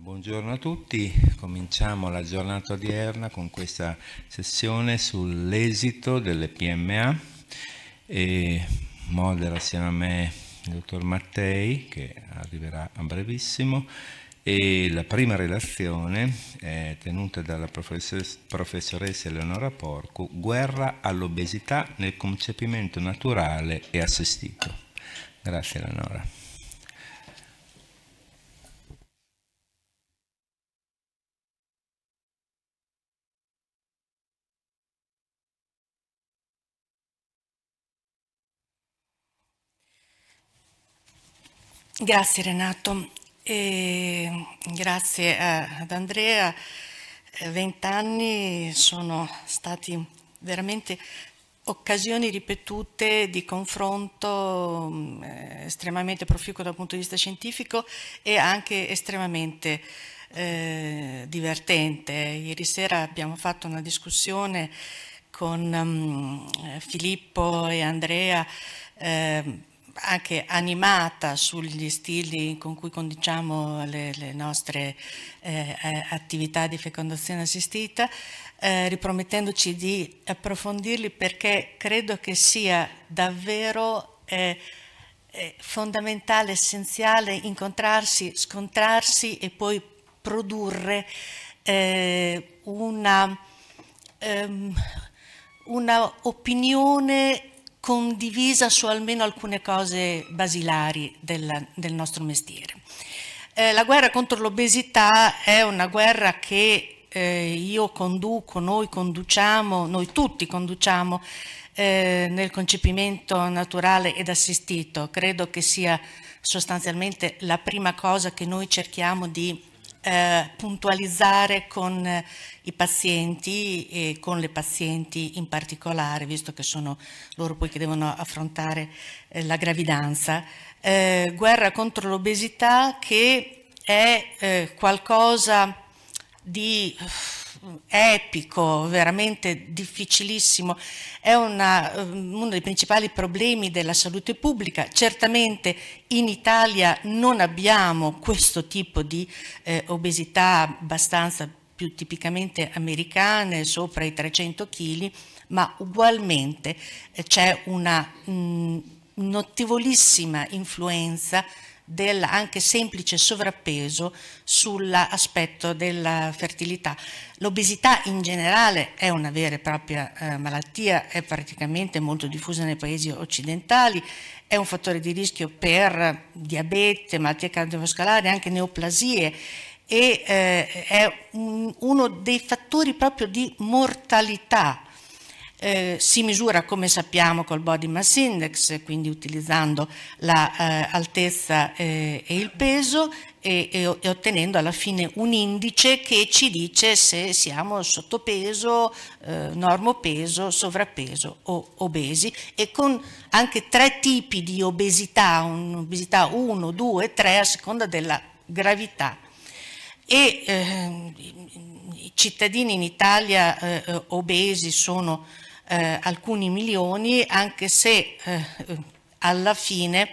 Buongiorno a tutti, cominciamo la giornata odierna con questa sessione sull'esito delle PMA e modera assieme a me il dottor Mattei che arriverà a brevissimo e la prima relazione è tenuta dalla professoressa Eleonora Porco, guerra all'obesità nel concepimento naturale e assistito. Grazie Eleonora. Grazie Renato e grazie eh, ad Andrea. Eh, vent'anni sono stati veramente occasioni ripetute di confronto mm, eh, estremamente proficuo dal punto di vista scientifico e anche estremamente eh, divertente. Ieri sera abbiamo fatto una discussione con um, Filippo e Andrea eh, anche animata sugli stili con cui conduciamo le, le nostre eh, eh, attività di fecondazione assistita, eh, ripromettendoci di approfondirli perché credo che sia davvero eh, eh fondamentale, essenziale incontrarsi, scontrarsi e poi produrre eh, una, ehm, una opinione condivisa su almeno alcune cose basilari del, del nostro mestiere. Eh, la guerra contro l'obesità è una guerra che eh, io conduco, noi conduciamo, noi tutti conduciamo eh, nel concepimento naturale ed assistito. Credo che sia sostanzialmente la prima cosa che noi cerchiamo di eh, puntualizzare con eh, i pazienti e con le pazienti in particolare, visto che sono loro poi che devono affrontare eh, la gravidanza. Eh, guerra contro l'obesità che è eh, qualcosa di... Uh, epico, veramente difficilissimo, è una, eh, uno dei principali problemi della salute pubblica. Certamente in Italia non abbiamo questo tipo di eh, obesità abbastanza più tipicamente americane, sopra i 300 kg, ma ugualmente eh, c'è una mh, mm, notevolissima influenza del anche semplice sovrappeso sull'aspetto della fertilità. L'obesità in generale è una vera e propria eh, malattia, è praticamente molto diffusa nei paesi occidentali, è un fattore di rischio per diabete, malattie cardiovascolari, anche neoplasie e eh, è un, uno dei fattori proprio di mortalità eh, si misura, come sappiamo, col body mass index, quindi utilizzando l'altezza la, eh, eh, e il peso e, e, e, ottenendo alla fine un indice che ci dice se siamo sottopeso, eh, normopeso, sovrappeso o obesi e con anche tre tipi di obesità, un'obesità 1, 2, 3 a seconda della gravità. E, ehm, i cittadini in Italia eh, eh obesi sono eh, alcuni milioni, anche se eh, alla fine,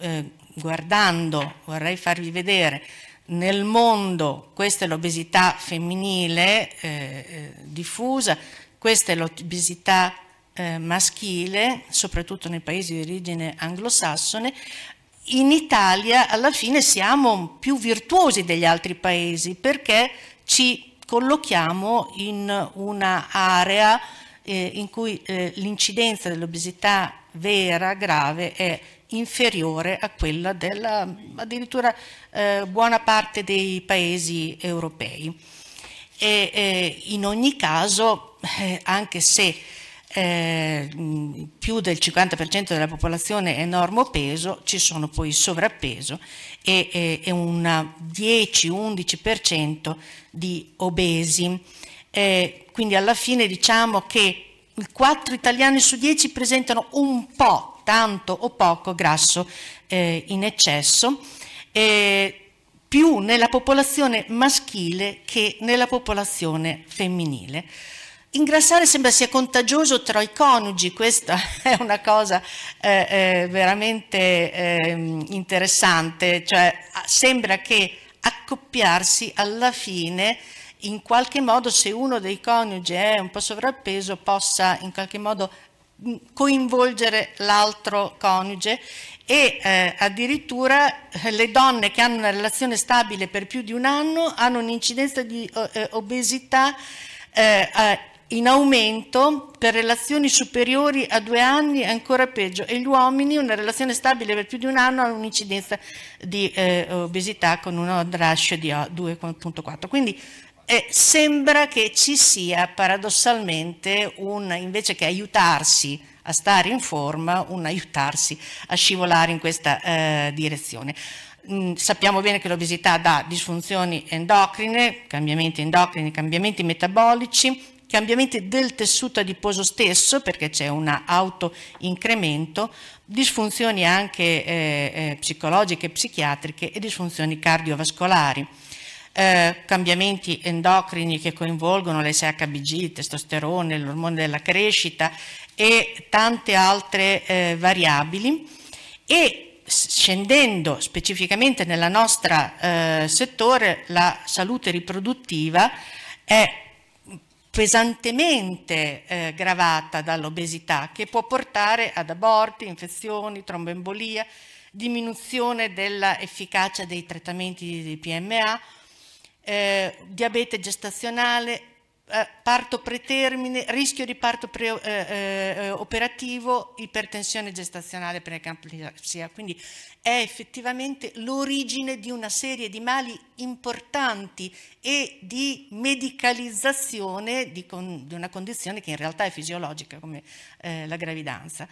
eh, guardando, vorrei farvi vedere, nel mondo questa è l'obesità femminile eh, eh, diffusa, questa è l'obesità eh, maschile, soprattutto nei paesi di origine anglosassone, in Italia alla fine siamo più virtuosi degli altri paesi perché ci collochiamo in una un'area eh, in cui eh, l'incidenza dell'obesità vera, grave, è inferiore a quella della addirittura eh, buona parte dei paesi europei. E, eh, in ogni caso, eh, anche se eh, più del 50% della popolazione è enorme peso, ci sono poi sovrappeso e, e, e un 10-11% di obesi eh, quindi alla fine diciamo che 4 italiani su 10 presentano un po', tanto o poco grasso eh, in eccesso, eh, più nella popolazione maschile che nella popolazione femminile. Ingrassare sembra sia contagioso tra i coniugi, questa è una cosa eh, eh veramente ehm, interessante, cioè sembra che accoppiarsi alla fine in qualche modo se uno dei coniugi è un po' sovrappeso possa in qualche modo mm, coinvolgere l'altro coniuge e eh, addirittura eh, le donne che hanno una relazione stabile per più di un anno hanno un'incidenza di eh, obesità eh, in aumento per relazioni superiori a due anni ancora peggio e gli uomini una relazione stabile per più di un anno hanno un'incidenza di eh, obesità con un oddrascio di 2.4 eh, quindi eh, sembra che ci sia paradossalmente un, invece che aiutarsi a stare in forma, un aiutarsi a scivolare in questa eh, direzione. Mm, sappiamo bene che l'obesità dà disfunzioni endocrine, cambiamenti endocrini, cambiamenti metabolici, cambiamenti del tessuto adiposo stesso, perché c'è un autoincremento, disfunzioni anche eh, eh psicologiche, psichiatriche e disfunzioni cardiovascolari eh, cambiamenti endocrini che coinvolgono le SHBG, il testosterone, l'ormone della crescita e tante altre eh, variabili e scendendo specificamente nella nostra eh, settore la salute riproduttiva è pesantemente eh, gravata dall'obesità che può portare ad aborti, infezioni, tromboembolia, diminuzione dell'efficacia dei trattamenti di PMA eh, diabete gestazionale, eh, parto pretermine, rischio di parto preoperativo, eh, eh ipertensione gestazionale per preeclampsia. Quindi è effettivamente l'origine di una serie di mali importanti e di medicalizzazione di, con, di una condizione che in realtà è fisiologica come eh, la gravidanza.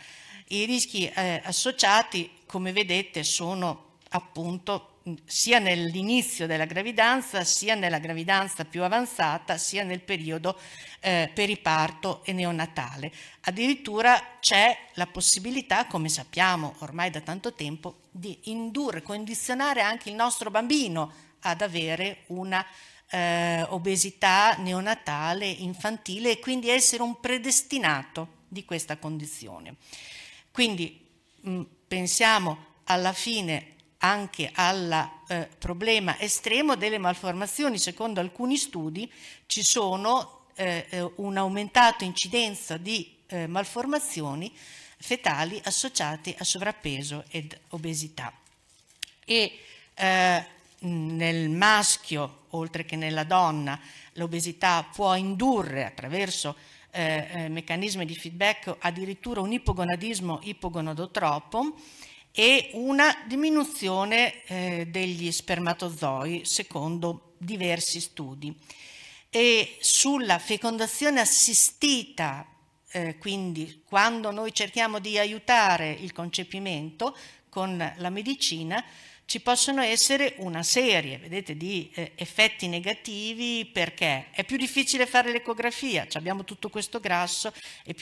I rischi associati, come vedete, sono appunto sia nell'inizio della gravidanza, sia nella gravidanza più avanzata, sia nel periodo eh, periparto e neonatale. Addirittura c'è la possibilità, come sappiamo ormai da tanto tempo, di indurre, condizionare anche il nostro bambino ad avere una eh, obesità neonatale, infantile e quindi essere un predestinato di questa condizione. Quindi mh, mm, pensiamo alla fine anche al eh, problema estremo delle malformazioni. Secondo alcuni studi ci sono eh, eh un'aumentata incidenza di eh, malformazioni fetali associate a sovrappeso ed obesità. E eh, nel maschio, oltre che nella donna, l'obesità può indurre attraverso eh, meccanismi di feedback addirittura un ipogonadismo ipogonadotropo, e una diminuzione eh, degli spermatozoi secondo diversi studi. E sulla fecondazione assistita, eh, quindi quando noi cerchiamo di aiutare il concepimento con la medicina, ci possono essere una serie vedete, di eh, effetti negativi perché è più difficile fare l'ecografia, abbiamo tutto questo grasso e,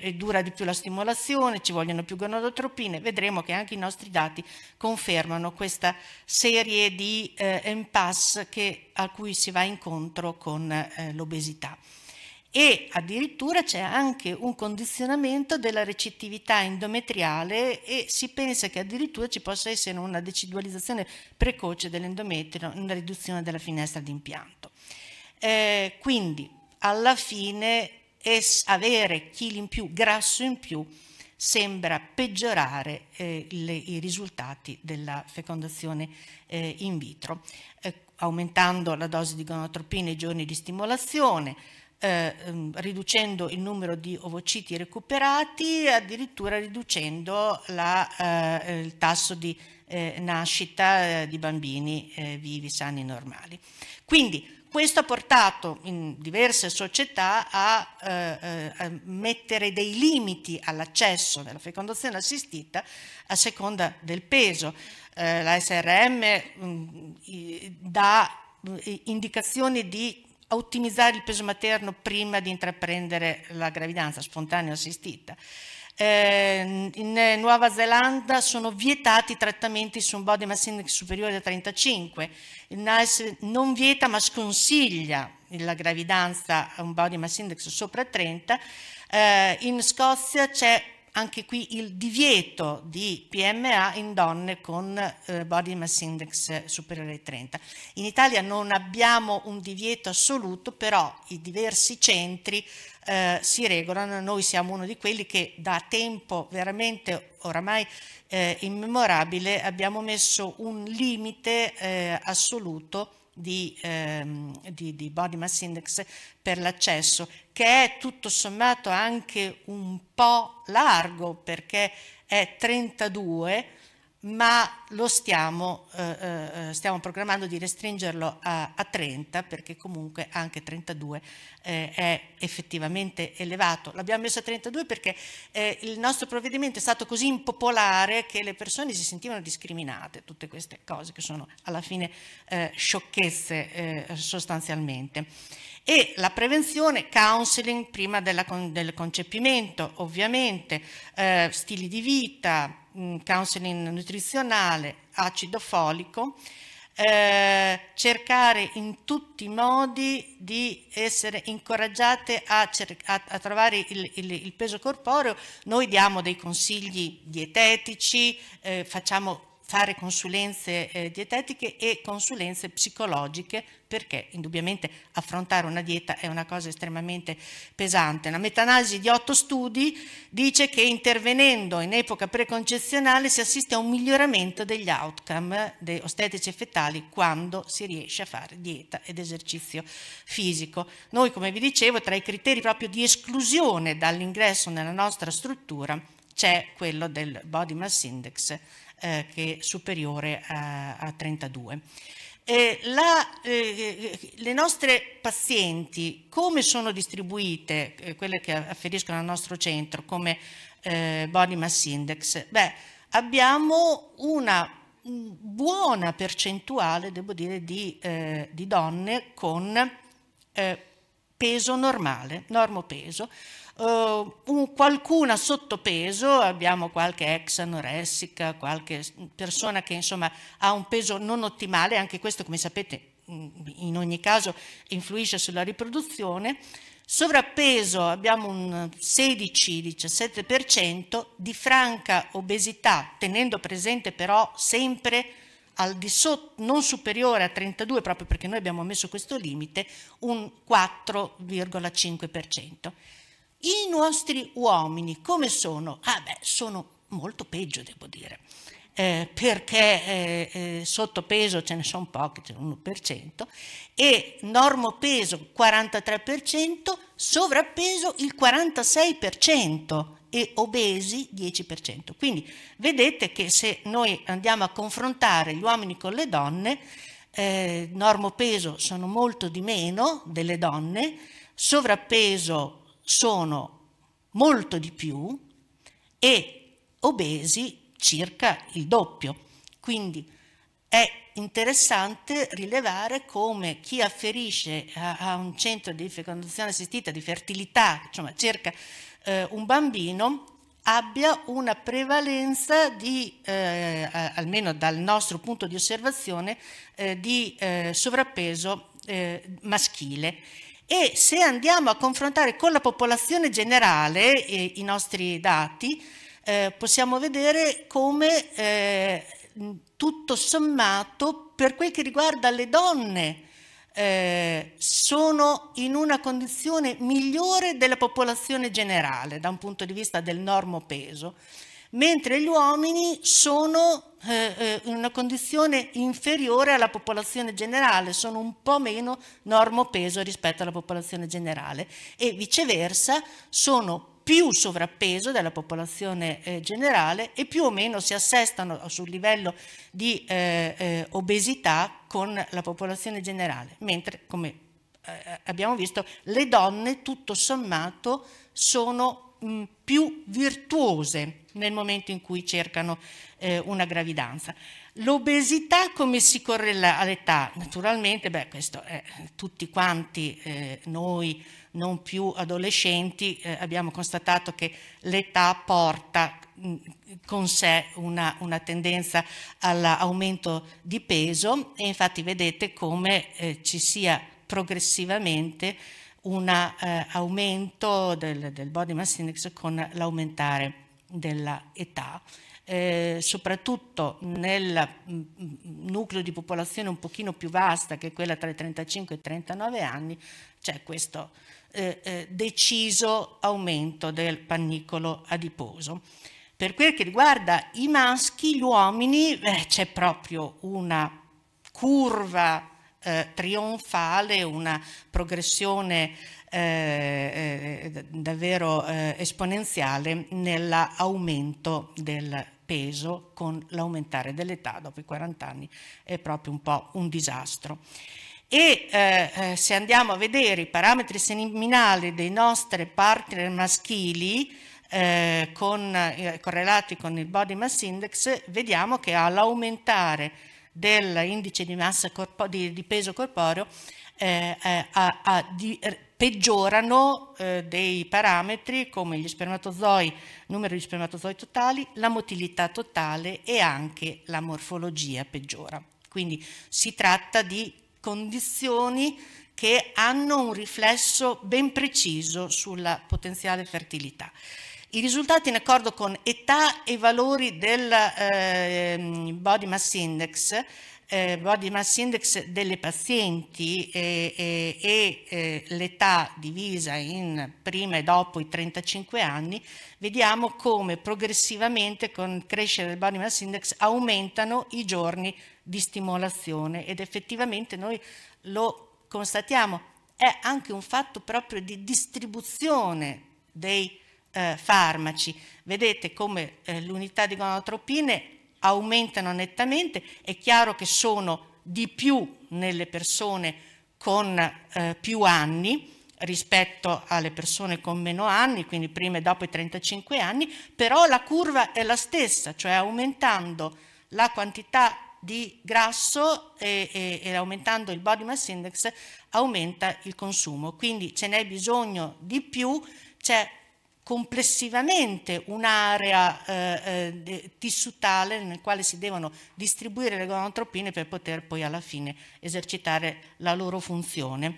e dura di più la stimolazione, ci vogliono più gonadotropine, vedremo che anche i nostri dati confermano questa serie di eh, impasse a cui si va incontro con eh, l'obesità e addirittura c'è anche un condizionamento della recettività endometriale e si pensa che addirittura ci possa essere una decidualizzazione precoce dell'endometrio, una riduzione della finestra di impianto. Eh, quindi alla fine avere chili in più, grasso in più, sembra peggiorare eh, le, i risultati della fecondazione eh, in vitro, eh, aumentando la dose di gonotropina i giorni di stimolazione, eh, ehm, riducendo il numero di ovociti recuperati, addirittura riducendo la, eh, il tasso di eh, nascita eh, di bambini eh, vivi, sani, normali. Quindi, questo ha portato in diverse società a, eh, eh, a mettere dei limiti all'accesso della fecondazione assistita a seconda del peso. Eh, la SRM mh, mm, dà mm, indicazioni di ottimizzare il peso materno prima di intraprendere la gravidanza spontanea assistita. Eh, in Nuova Zelanda sono vietati i trattamenti su un body mass index superiore a 35. Il NICE non vieta ma sconsiglia la gravidanza a un body mass index sopra 30. Eh, in Scozia c'è anche qui il divieto di PMA in donne con eh, body mass index eh, superiore ai 30. In Italia non abbiamo un divieto assoluto, però i diversi centri eh, si regolano, noi siamo uno di quelli che da tempo veramente oramai eh, immemorabile abbiamo messo un limite eh, assoluto di, ehm, di, di body mass index per l'accesso, che è tutto sommato anche un po' largo perché è 32 ma lo stiamo, eh, eh, eh, stiamo programmando di restringerlo a, a, 30 perché comunque anche 32 eh, è effettivamente elevato. L'abbiamo messo a 32 perché eh, il nostro provvedimento è stato così impopolare che le persone si sentivano discriminate, tutte queste cose che sono alla fine eh, sciocchezze sostanzialmente e la prevenzione, counseling prima con, del concepimento, ovviamente, eh, stili di vita, mh, mm, counseling nutrizionale, acido folico, eh, cercare in tutti i modi di essere incoraggiate a, a, a trovare il, il, il, peso corporeo. Noi diamo dei consigli dietetici, eh, facciamo fare consulenze eh, dietetiche e consulenze psicologiche perché indubbiamente affrontare una dieta è una cosa estremamente pesante. Una metanalisi di otto studi dice che intervenendo in epoca preconcezionale si assiste a un miglioramento degli outcome de ostetici e fetali quando si riesce a fare dieta ed esercizio fisico. Noi, come vi dicevo, tra i criteri proprio di esclusione dall'ingresso nella nostra struttura c'è quello del body mass index eh, che è superiore a, a 32. Eh, la, eh, le nostre pazienti, come sono distribuite eh, quelle che afferiscono al nostro centro come eh, body mass index? Beh, abbiamo una buona percentuale, devo dire, di, eh, di donne con eh, peso normale, normo peso. Uh, un, qualcuna sottopeso, abbiamo qualche ex anoressica, qualche persona che insomma ha un peso non ottimale, anche questo come sapete mm, in ogni caso influisce sulla riproduzione, sovrappeso abbiamo un 16-17% di franca obesità, tenendo presente però sempre al di sotto, non superiore a 32, proprio perché noi abbiamo messo questo limite, un 4,5%. I nostri uomini come sono? Ah beh, sono molto peggio, devo dire, eh, perché eh, eh, sottopeso ce ne sono pochi, c'è 1%, e normopeso 43%, sovrappeso il 46% e obesi 10%. Quindi vedete che se noi andiamo a confrontare gli uomini con le donne, eh, normopeso sono molto di meno delle donne, sovrappeso sono molto di più e obesi circa il doppio. Quindi è interessante rilevare come chi afferisce a, a un centro di fecondazione assistita, di fertilità, insomma cerca eh, un bambino, abbia una prevalenza di, eh, almeno dal nostro punto di osservazione, eh, di eh, sovrappeso eh, maschile e se andiamo a confrontare con la popolazione generale eh, i nostri dati, eh, possiamo vedere come eh, tutto sommato per quel che riguarda le donne eh, sono in una condizione migliore della popolazione generale da un punto di vista del normo peso mentre gli uomini sono eh, eh, in una condizione inferiore alla popolazione generale, sono un po' meno normopeso rispetto alla popolazione generale e viceversa sono più sovrappeso della popolazione eh, generale e più o meno si assestano sul livello di eh, eh obesità con la popolazione generale, mentre come eh, abbiamo visto le donne tutto sommato sono Mm, più virtuose nel momento in cui cercano eh, una gravidanza. L'obesità come si correla all'età? Naturalmente, beh, questo è tutti quanti eh, noi non più adolescenti eh, abbiamo constatato che l'età porta mh, mm, con sé una, una tendenza all'aumento di peso e infatti vedete come eh, ci sia progressivamente un eh, aumento del, del, body mass index con l'aumentare dell'età. Eh, soprattutto nel mm, mm, nucleo di popolazione un pochino più vasta che è quella tra i 35 e i 39 anni c'è questo eh, eh, deciso aumento del pannicolo adiposo. Per quel che riguarda i maschi, gli uomini, eh, c'è proprio una curva eh, trionfale, una progressione eh, eh davvero eh, esponenziale nell'aumento del peso con l'aumentare dell'età dopo i 40 anni è proprio un po' un disastro. E eh, eh, se andiamo a vedere i parametri seminali dei nostri partner maschili eh, con, eh, correlati con il body mass index, vediamo che all'aumentare dell'indice di, di, di, peso corporeo eh, eh, a, a, di, eh, peggiorano eh, dei parametri come gli spermatozoi, numero di spermatozoi totali, la motilità totale e anche la morfologia peggiora. Quindi si tratta di condizioni che hanno un riflesso ben preciso sulla potenziale fertilità. I risultati in accordo con età e valori del eh, body mass index eh, body mass index delle pazienti eh, eh, e, e, e l'età divisa in prima e dopo i 35 anni, vediamo come progressivamente con crescere del body mass index aumentano i giorni di stimolazione ed effettivamente noi lo constatiamo. È anche un fatto proprio di distribuzione dei eh, farmaci. Vedete come eh, l'unità di gonadotropine aumentano nettamente, è chiaro che sono di più nelle persone con eh, più anni rispetto alle persone con meno anni, quindi prima e dopo i 35 anni, però la curva è la stessa, cioè aumentando la quantità di grasso e, e, e, aumentando il body mass index aumenta il consumo. Quindi ce n'è bisogno di più, c'è complessivamente un'area eh, eh tissutale nel quale si devono distribuire le gonotropine per poter poi alla fine esercitare la loro funzione.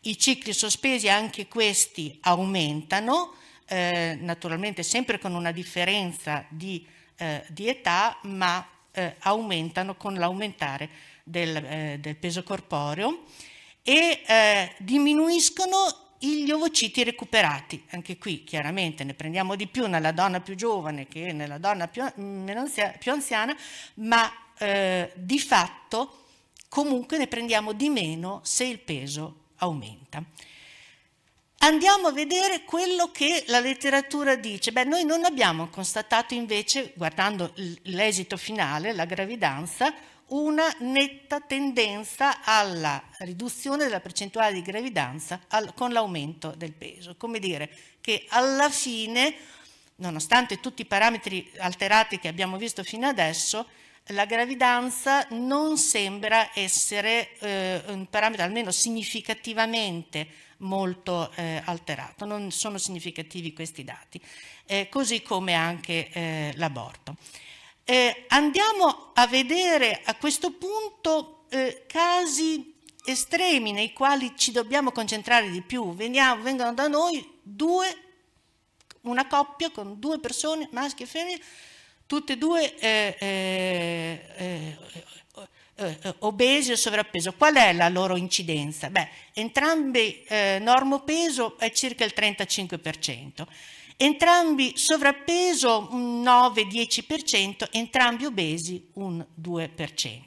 I cicli sospesi, anche questi, aumentano, eh, naturalmente sempre con una differenza di, eh, di età, ma eh, aumentano con l'aumentare del, del, peso corporeo e diminuiscono gli ovociti recuperati. Anche qui chiaramente ne prendiamo di più nella donna più giovane che nella donna più, anziana, più anziana ma eh, di fatto comunque ne prendiamo di meno se il peso aumenta. Andiamo a vedere quello che la letteratura dice. Beh, noi non abbiamo constatato invece, guardando l'esito finale, la gravidanza, una netta tendenza alla riduzione della percentuale di gravidanza al, con l'aumento del peso. Come dire che alla fine, nonostante tutti i parametri alterati che abbiamo visto fino adesso, la gravidanza non sembra essere eh, un parametro almeno significativamente molto eh, alterato, non sono significativi questi dati, eh, così come anche eh, l'aborto. Eh, andiamo a vedere a questo punto eh, casi estremi nei quali ci dobbiamo concentrare di più. Veniamo, vengono da noi due, una coppia con due persone, maschi e femmine, tutte e due eh, eh, eh, eh obesi o sovrappeso. Qual è la loro incidenza? Beh, entrambi normopeso è circa il 35% entrambi sovrappeso un 9-10%, entrambi obesi un 2%.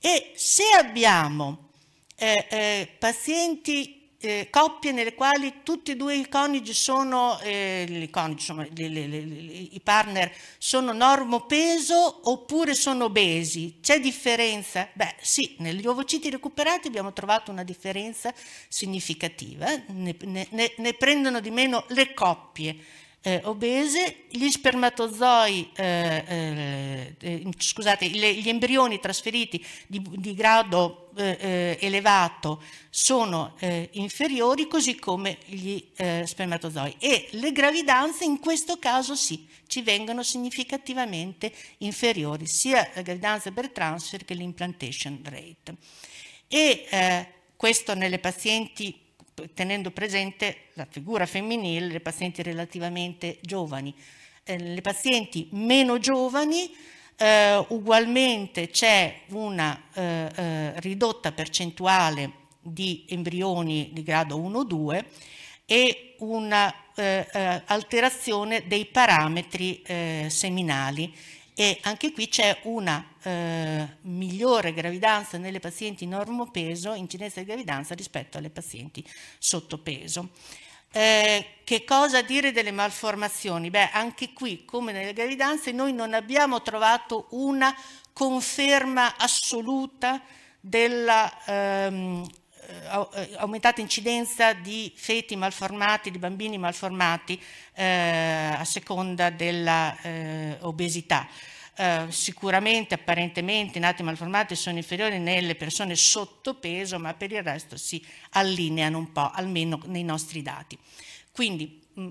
E se abbiamo eh, eh, pazienti eh, coppie nelle quali tutti e due i coniugi sono, eh, coniugi, insomma, le, le, le, i partner sono normopeso oppure sono obesi. C'è differenza? Beh sì, negli ovociti recuperati abbiamo trovato una differenza significativa, eh. ne, ne, ne prendono di meno le coppie eh, obese, gli spermatozoi, eh, eh, eh, scusate, le, gli embrioni trasferiti di, di grado eh, eh, elevato sono inferiori, così come gli spermatozoi. E le gravidanze in questo caso sì, ci vengono significativamente inferiori, sia la gravidanza per transfer che l'implantation rate. E questo nelle pazienti tenendo presente la figura femminile, le pazienti relativamente giovani. Eh, le pazienti meno giovani eh, ugualmente c'è una eh, eh ridotta percentuale di embrioni di grado 1-2 e un'alterazione eh, eh, dei parametri seminali e anche qui c'è una eh, migliore gravidanza nelle pazienti normopeso, incidenza di gravidanza rispetto alle pazienti sottopeso. Eh, che cosa dire delle malformazioni? Beh, anche qui, come nelle gravidanze, noi non abbiamo trovato una conferma assoluta della ehm, eh, eh, aumentata incidenza di feti malformati, di bambini malformati eh, a seconda dell'obesità. Uh, sicuramente apparentemente i nati malformati sono inferiori nelle persone sottopeso, ma per il resto si allineano un po', almeno nei nostri dati. Quindi mh, mm,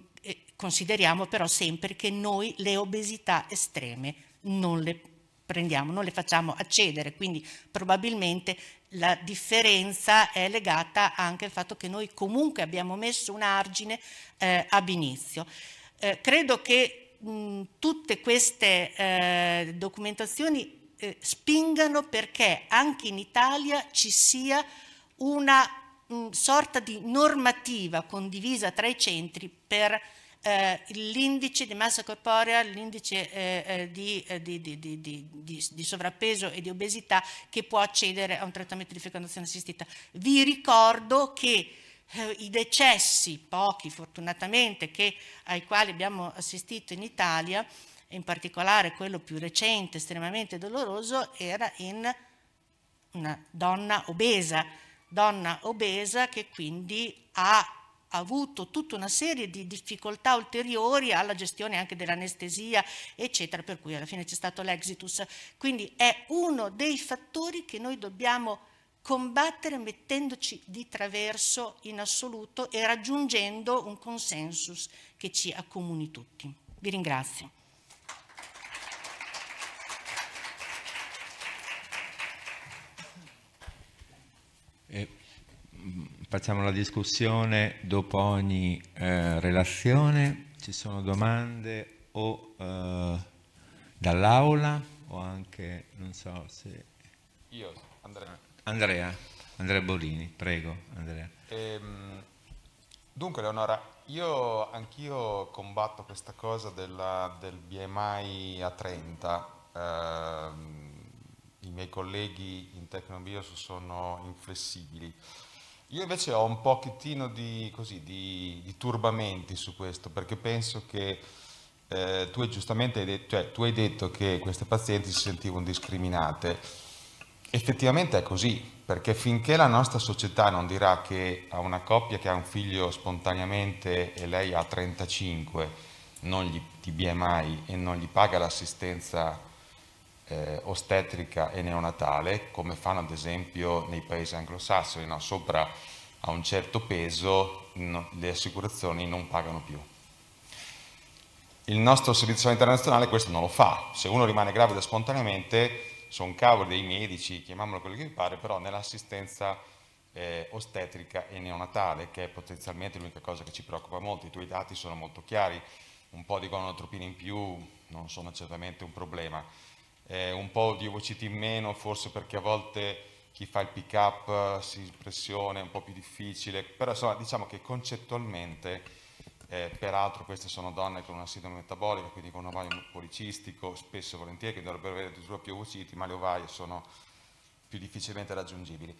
consideriamo però sempre che noi le obesità estreme non le prendiamo, non le facciamo accedere, quindi probabilmente la differenza è legata anche al fatto che noi comunque abbiamo messo un argine eh, ab inizio. Eh, credo che mh, tutte queste eh, documentazioni eh, spingano perché anche in Italia ci sia una mh, sorta di normativa condivisa tra i centri per eh, l'indice di massa corporea, l'indice eh, eh, eh di, di, di, di, sovrappeso e di obesità che può accedere a un trattamento di fecondazione assistita. Vi ricordo che eh, i decessi, pochi fortunatamente, che, ai quali abbiamo assistito in Italia, in particolare quello più recente, estremamente doloroso, era in una donna obesa, donna obesa che quindi ha avuto tutta una serie di difficoltà ulteriori alla gestione anche dell'anestesia, eccetera, per cui alla fine c'è stato l'exitus. Quindi è uno dei fattori che noi dobbiamo combattere mettendoci di traverso in assoluto e raggiungendo un consensus che ci accomuni tutti. Vi ringrazio. Eh, Facciamo la discussione dopo ogni eh, relazione. Ci sono domande o eh, dall'aula o anche, non so se... Io, Andrea. Andrea, Andrea Borini, prego Andrea. Ehm, dunque Leonora, io anch'io combatto questa cosa della, del BMI a 30. Ehm, I miei colleghi in Tecnobios sono inflessibili. Io invece ho un pochettino di, così, di, di turbamenti su questo, perché penso che eh, tu, giustamente hai detto, cioè, tu hai detto che queste pazienti si sentivano discriminate. Effettivamente è così, perché finché la nostra società non dirà che a una coppia che ha un figlio spontaneamente e lei ha 35, non gli ti BMI e non gli paga l'assistenza eh, ostetrica e neonatale, come fanno ad esempio nei paesi anglosassoni, no? sopra a un certo peso no, le assicurazioni non pagano più. Il nostro servizio sanitario nazionale questo non lo fa, se uno rimane gravido spontaneamente sono cavoli dei medici, chiamiamolo quello che vi pare, però nell'assistenza eh, ostetrica e neonatale, che è potenzialmente l'unica cosa che ci preoccupa molto, i tuoi dati sono molto chiari, un po' di gonotropina in più non sono certamente un problema eh, un po' di VCT in meno, forse perché a volte chi fa il pick up eh, si impressiona, è un po' più difficile, però insomma diciamo che concettualmente, eh, peraltro queste sono donne con una sindrome metabolica, quindi con un ovario policistico, spesso e volentieri, che dovrebbero avere addirittura più ovociti, ma le ovaie sono più difficilmente raggiungibili.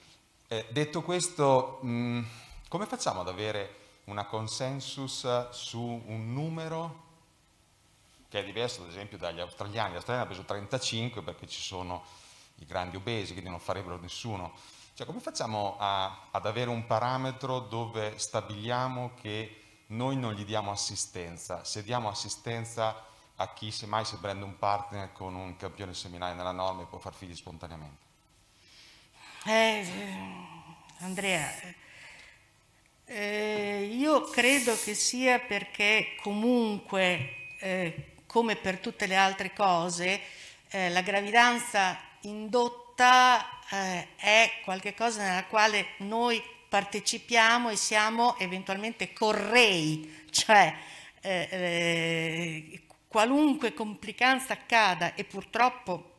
Eh, detto questo, mh, mm, come facciamo ad avere una consensus su un numero che è diverso ad esempio dagli australiani. Gli australiani hanno preso 35 perché ci sono i grandi obesi, quindi non farebbero nessuno. Cioè, come facciamo a, ad avere un parametro dove stabiliamo che noi non gli diamo assistenza? Se diamo assistenza a chi semmai si prende un partner con un campione seminale nella norma e può far figli spontaneamente? Eh, Andrea, eh, io credo che sia perché comunque eh, come per tutte le altre cose, eh, la gravidanza indotta eh, è qualcosa nella quale noi partecipiamo e siamo eventualmente correi, cioè eh, eh qualunque complicanza accada e purtroppo,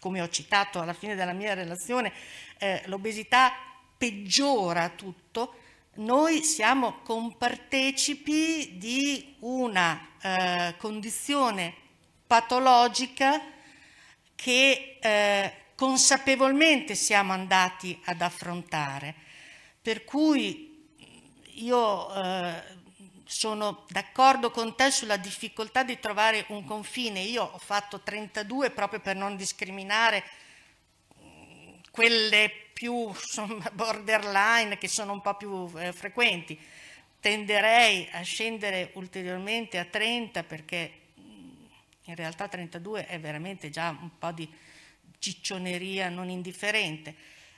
come ho citato alla fine della mia relazione, eh, l'obesità peggiora tutto, noi siamo compartecipi di una eh, condizione patologica che eh, consapevolmente siamo andati ad affrontare. Per cui io eh, sono d'accordo con te sulla difficoltà di trovare un confine. Io ho fatto 32 proprio per non discriminare mm, quelle più insomma, borderline, che sono un po' più eh, frequenti. Tenderei a scendere ulteriormente a 30 perché mm, in realtà 32 è veramente già un po' di ciccioneria non indifferente.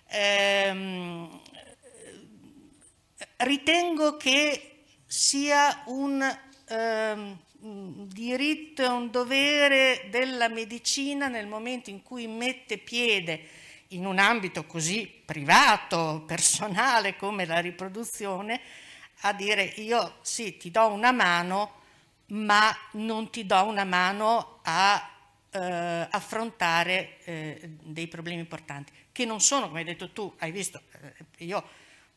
Ehm, ritengo che sia un ehm, diritto e un dovere della medicina nel momento in cui mette piede in un ambito così privato, personale come la riproduzione, a dire io sì ti do una mano, ma non ti do una mano a eh, affrontare eh, dei problemi importanti, che non sono, come hai detto tu, hai visto, eh, io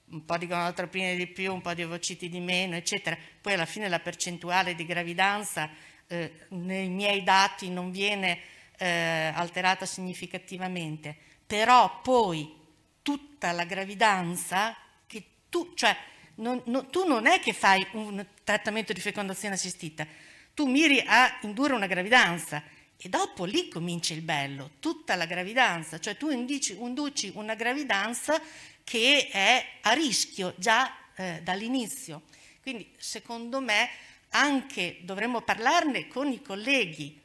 un po' di gonadotropine di più, un po' di ovociti di meno, eccetera. Poi alla fine la percentuale di gravidanza eh, nei miei dati non viene eh, alterata significativamente però poi tutta la gravidanza, che tu, cioè, non, non, tu non è che fai un trattamento di fecondazione assistita, tu miri a indurre una gravidanza e dopo lì comincia il bello, tutta la gravidanza, cioè tu indici, induci una gravidanza che è a rischio già eh, dall'inizio. Quindi secondo me anche dovremmo parlarne con i colleghi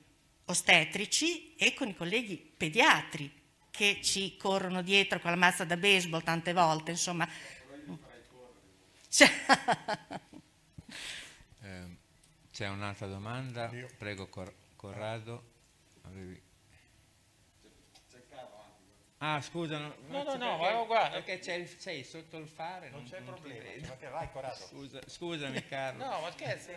ostetrici e con i colleghi pediatri, che ci corrono dietro con la mazza da baseball tante volte, insomma. Eh, c'è, un'altra domanda, Io. prego Cor Corrado. Avevi... Ah, scusa, no, no, no, no perché, guarda. Perché sei sotto il fare. Non, non c'è problema, non vai, Corrado. Scusa, scusami Carlo. no, ma scherzi.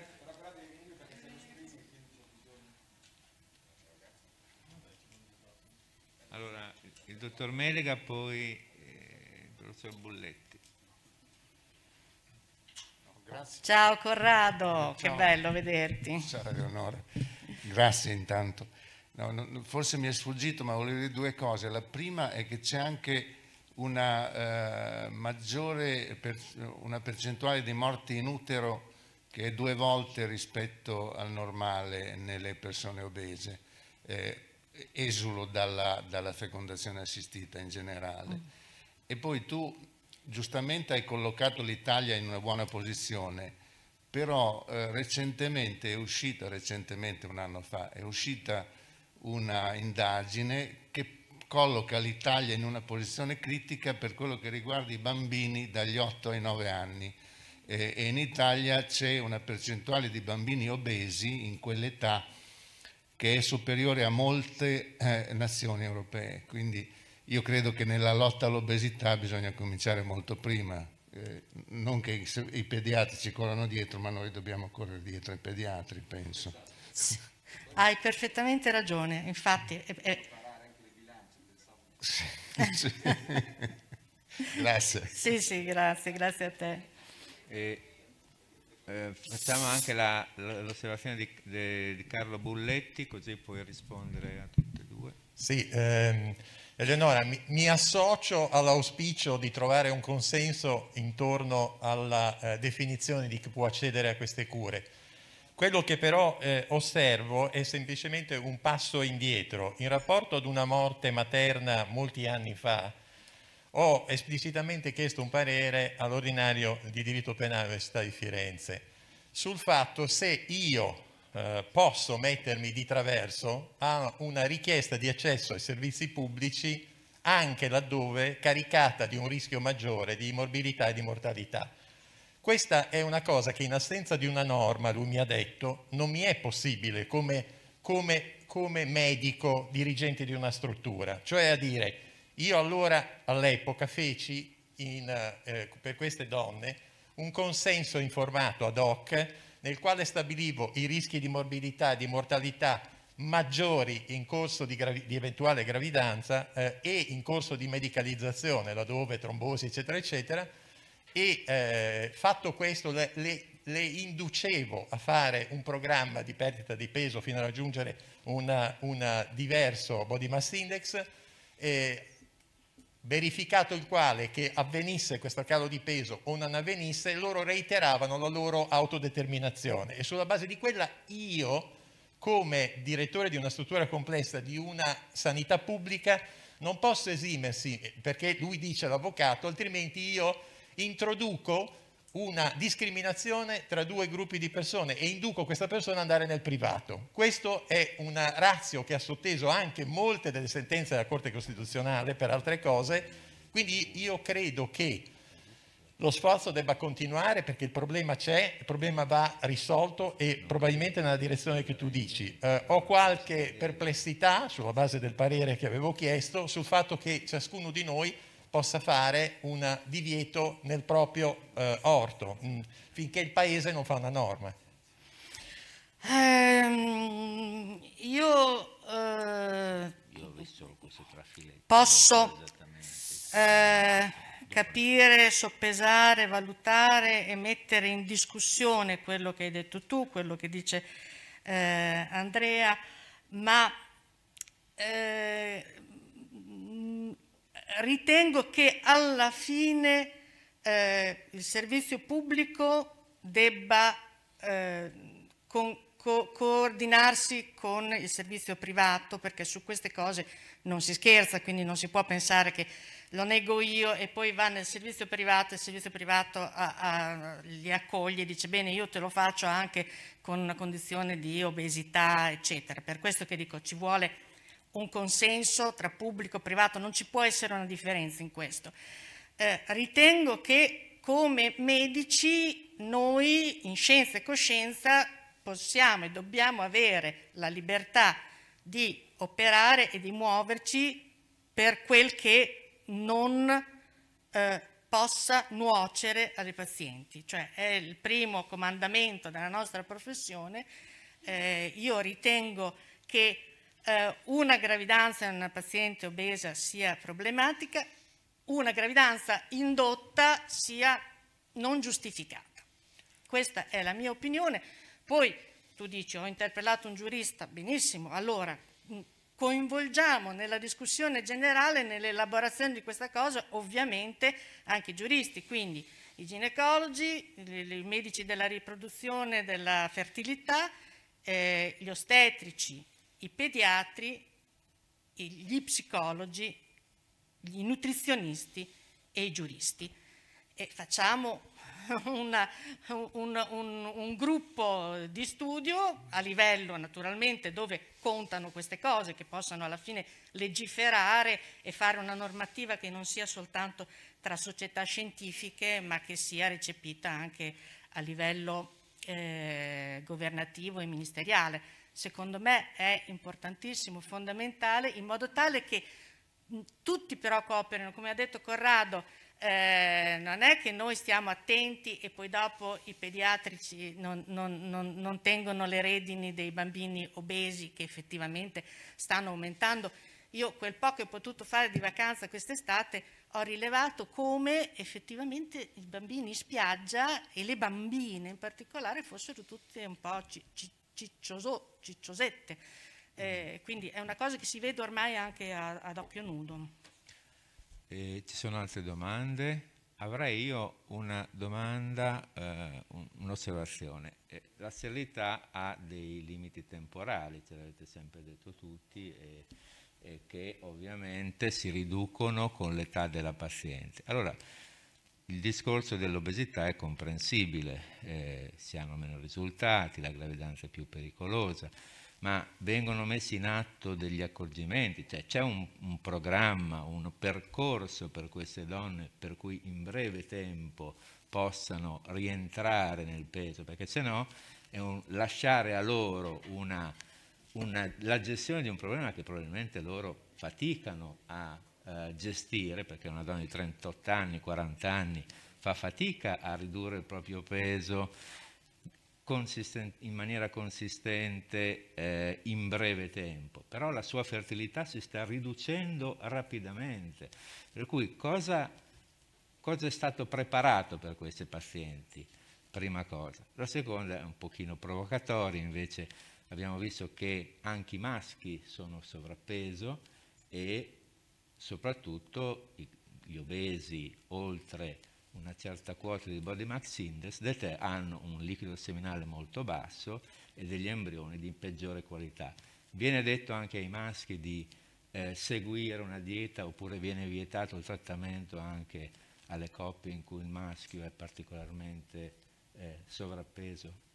Allora, il dottor Melega, poi eh, il professor Bulletti. Grazie. Ciao Corrado, Ciao. che bello vederti. Ciao Eleonora, grazie intanto. No, no, forse mi è sfuggito, ma volevo dire due cose. La prima è che c'è anche una eh, maggiore per, una percentuale di morti in utero che è due volte rispetto al normale nelle persone obese. Eh, esulo dalla, dalla fecondazione assistita in generale. Mm. E poi tu giustamente hai collocato l'Italia in una buona posizione, però eh, recentemente è uscita, recentemente un anno fa, è uscita una indagine che colloca l'Italia in una posizione critica per quello che riguarda i bambini dagli 8 ai 9 anni e in Italia c'è una percentuale di bambini obesi in quell'età che è superiore a molte eh, nazioni europee. Quindi io credo che nella lotta all'obesità bisogna cominciare molto prima. Eh, non che i, i pediatri ci corrano dietro, ma noi dobbiamo correre dietro ai pediatri, penso. Hai perfettamente ragione, infatti... È, è... Sì, sì. grazie. Sì, sì, grazie, grazie a te. E eh, facciamo anche l'osservazione di, di, Carlo Bulletti, così puoi rispondere a tutte e due. Sì, ehm, Eleonora, mi, mi, associo all'auspicio di trovare un consenso intorno alla eh, definizione di chi può accedere a queste cure. Quello che però eh, osservo è semplicemente un passo indietro. In rapporto ad una morte materna molti anni fa, ho esplicitamente chiesto un parere all'ordinario di diritto penale dell'Università di Firenze sul fatto se io eh, posso mettermi di traverso a una richiesta di accesso ai servizi pubblici anche laddove caricata di un rischio maggiore di morbilità e di mortalità. Questa è una cosa che in assenza di una norma, lui mi ha detto, non mi è possibile come, come, come medico dirigente di una struttura. Cioè a dire, io allora, all'epoca, feci in, eh, eh, per queste donne un consenso informato ad hoc nel quale stabilivo i rischi di morbidità e di mortalità maggiori in corso di, gravi, di eventuale gravidanza eh, e in corso di medicalizzazione, laddove trombosi, eccetera, eccetera, e eh, fatto questo le, le, le, inducevo a fare un programma di perdita di peso fino a raggiungere un diverso body mass index. Eh, verificato il quale che avvenisse questo calo di peso o non avvenisse, loro reiteravano la loro autodeterminazione e sulla base di quella io, come direttore di una struttura complessa di una sanità pubblica, non posso esimersi, eh, perché lui dice l'avvocato, altrimenti io introduco una discriminazione tra due gruppi di persone e induco questa persona ad andare nel privato. Questo è un razio che ha sotteso anche molte delle sentenze della Corte Costituzionale per altre cose, quindi io credo che lo sforzo debba continuare perché il problema c'è, il problema va risolto e probabilmente nella direzione che tu dici. Eh, ho qualche perplessità, sulla base del parere che avevo chiesto, sul fatto che ciascuno di noi possa fare un divieto nel proprio eh, orto, mh, mm, finché il Paese non fa una norma? Um, io, eh, io posso eh, capire, soppesare, valutare e mettere in discussione quello che hai detto tu, quello che dice eh, Andrea, ma eh, ritengo che alla fine eh, il servizio pubblico debba eh, con, co coordinarsi con il servizio privato perché su queste cose non si scherza, quindi non si può pensare che lo nego io e poi va nel servizio privato e il servizio privato a, a, li accoglie e dice bene io te lo faccio anche con una condizione di obesità eccetera. Per questo che dico ci vuole un consenso tra pubblico e privato, non ci può essere una differenza in questo. Eh, ritengo che come medici noi in scienza e coscienza possiamo e dobbiamo avere la libertà di operare e di muoverci per quel che non eh, possa nuocere ai pazienti. Cioè è il primo comandamento della nostra professione. Eh, io ritengo che eh, una gravidanza in una paziente obesa sia problematica, una gravidanza indotta sia non giustificata. Questa è la mia opinione. Poi tu dici, ho interpellato un giurista, benissimo, allora mm, coinvolgiamo nella discussione generale, nell'elaborazione di questa cosa, ovviamente anche i giuristi, quindi i ginecologi, i medici della riproduzione, della fertilità, eh, gli ostetrici, i pediatri, gli psicologi, i nutrizionisti e i giuristi. E facciamo una, un, un, un, gruppo di studio a livello naturalmente dove contano queste cose che possano alla fine legiferare e fare una normativa che non sia soltanto tra società scientifiche ma che sia recepita anche a livello eh, governativo e ministeriale secondo me è importantissimo, fondamentale, in modo tale che tutti però cooperino, come ha detto Corrado, eh, non è che noi stiamo attenti e poi dopo i pediatrici non, non, non, non, tengono le redini dei bambini obesi che effettivamente stanno aumentando. Io quel po' che ho potuto fare di vacanza quest'estate ho rilevato come effettivamente i bambini in spiaggia e le bambine in particolare fossero tutte un po' ciccioso, cicciosette. Eh, mm. quindi è una cosa che si vede ormai anche a, ad occhio nudo. Eh, ci sono altre domande? Avrei io una domanda, eh, un'osservazione. Eh, la serietà ha dei limiti temporali, ce l'avete sempre detto tutti, e, e che ovviamente si riducono con l'età della paziente. Allora, il discorso dell'obesità è comprensibile, eh, si hanno meno risultati, la gravidanza è più pericolosa, ma vengono messi in atto degli accorgimenti, cioè c'è un, un programma, un percorso per queste donne per cui in breve tempo possano rientrare nel peso, perché se no è un, lasciare a loro una, una, la gestione di un problema che probabilmente loro faticano a eh, gestire, perché una donna di 38 anni, 40 anni fa fatica a ridurre il proprio peso in maniera consistente eh, in breve tempo, però la sua fertilità si sta riducendo rapidamente, per cui cosa, cosa è stato preparato per queste pazienti? Prima cosa. La seconda è un pochino provocatoria, invece abbiamo visto che anche i maschi sono sovrappeso e soprattutto gli obesi oltre una certa quota di body mass index hanno un liquido seminale molto basso e degli embrioni di peggiore qualità. Viene detto anche ai maschi di eh, seguire una dieta oppure viene vietato il trattamento anche alle coppie in cui il maschio è particolarmente eh, sovrappeso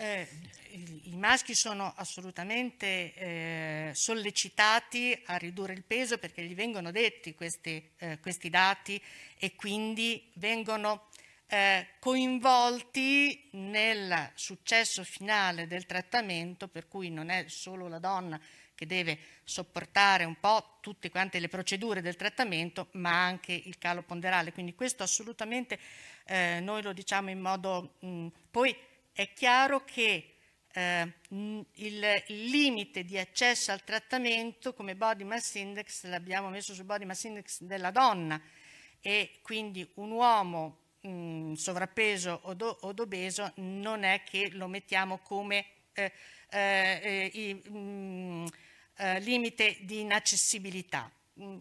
eh, i maschi sono assolutamente eh, sollecitati a ridurre il peso perché gli vengono detti questi, eh, questi dati e quindi vengono eh, coinvolti nel successo finale del trattamento per cui non è solo la donna che deve sopportare un po' tutte quante le procedure del trattamento, ma anche il calo ponderale. Quindi questo assolutamente eh, noi lo diciamo in modo mh, poi è chiaro che eh, il limite di accesso al trattamento come body mass index l'abbiamo messo sul body mass index della donna e quindi un uomo mh, mm, sovrappeso o od obeso non è che lo mettiamo come eh, eh, eh i, mh, mm, eh, limite di inaccessibilità. Mm,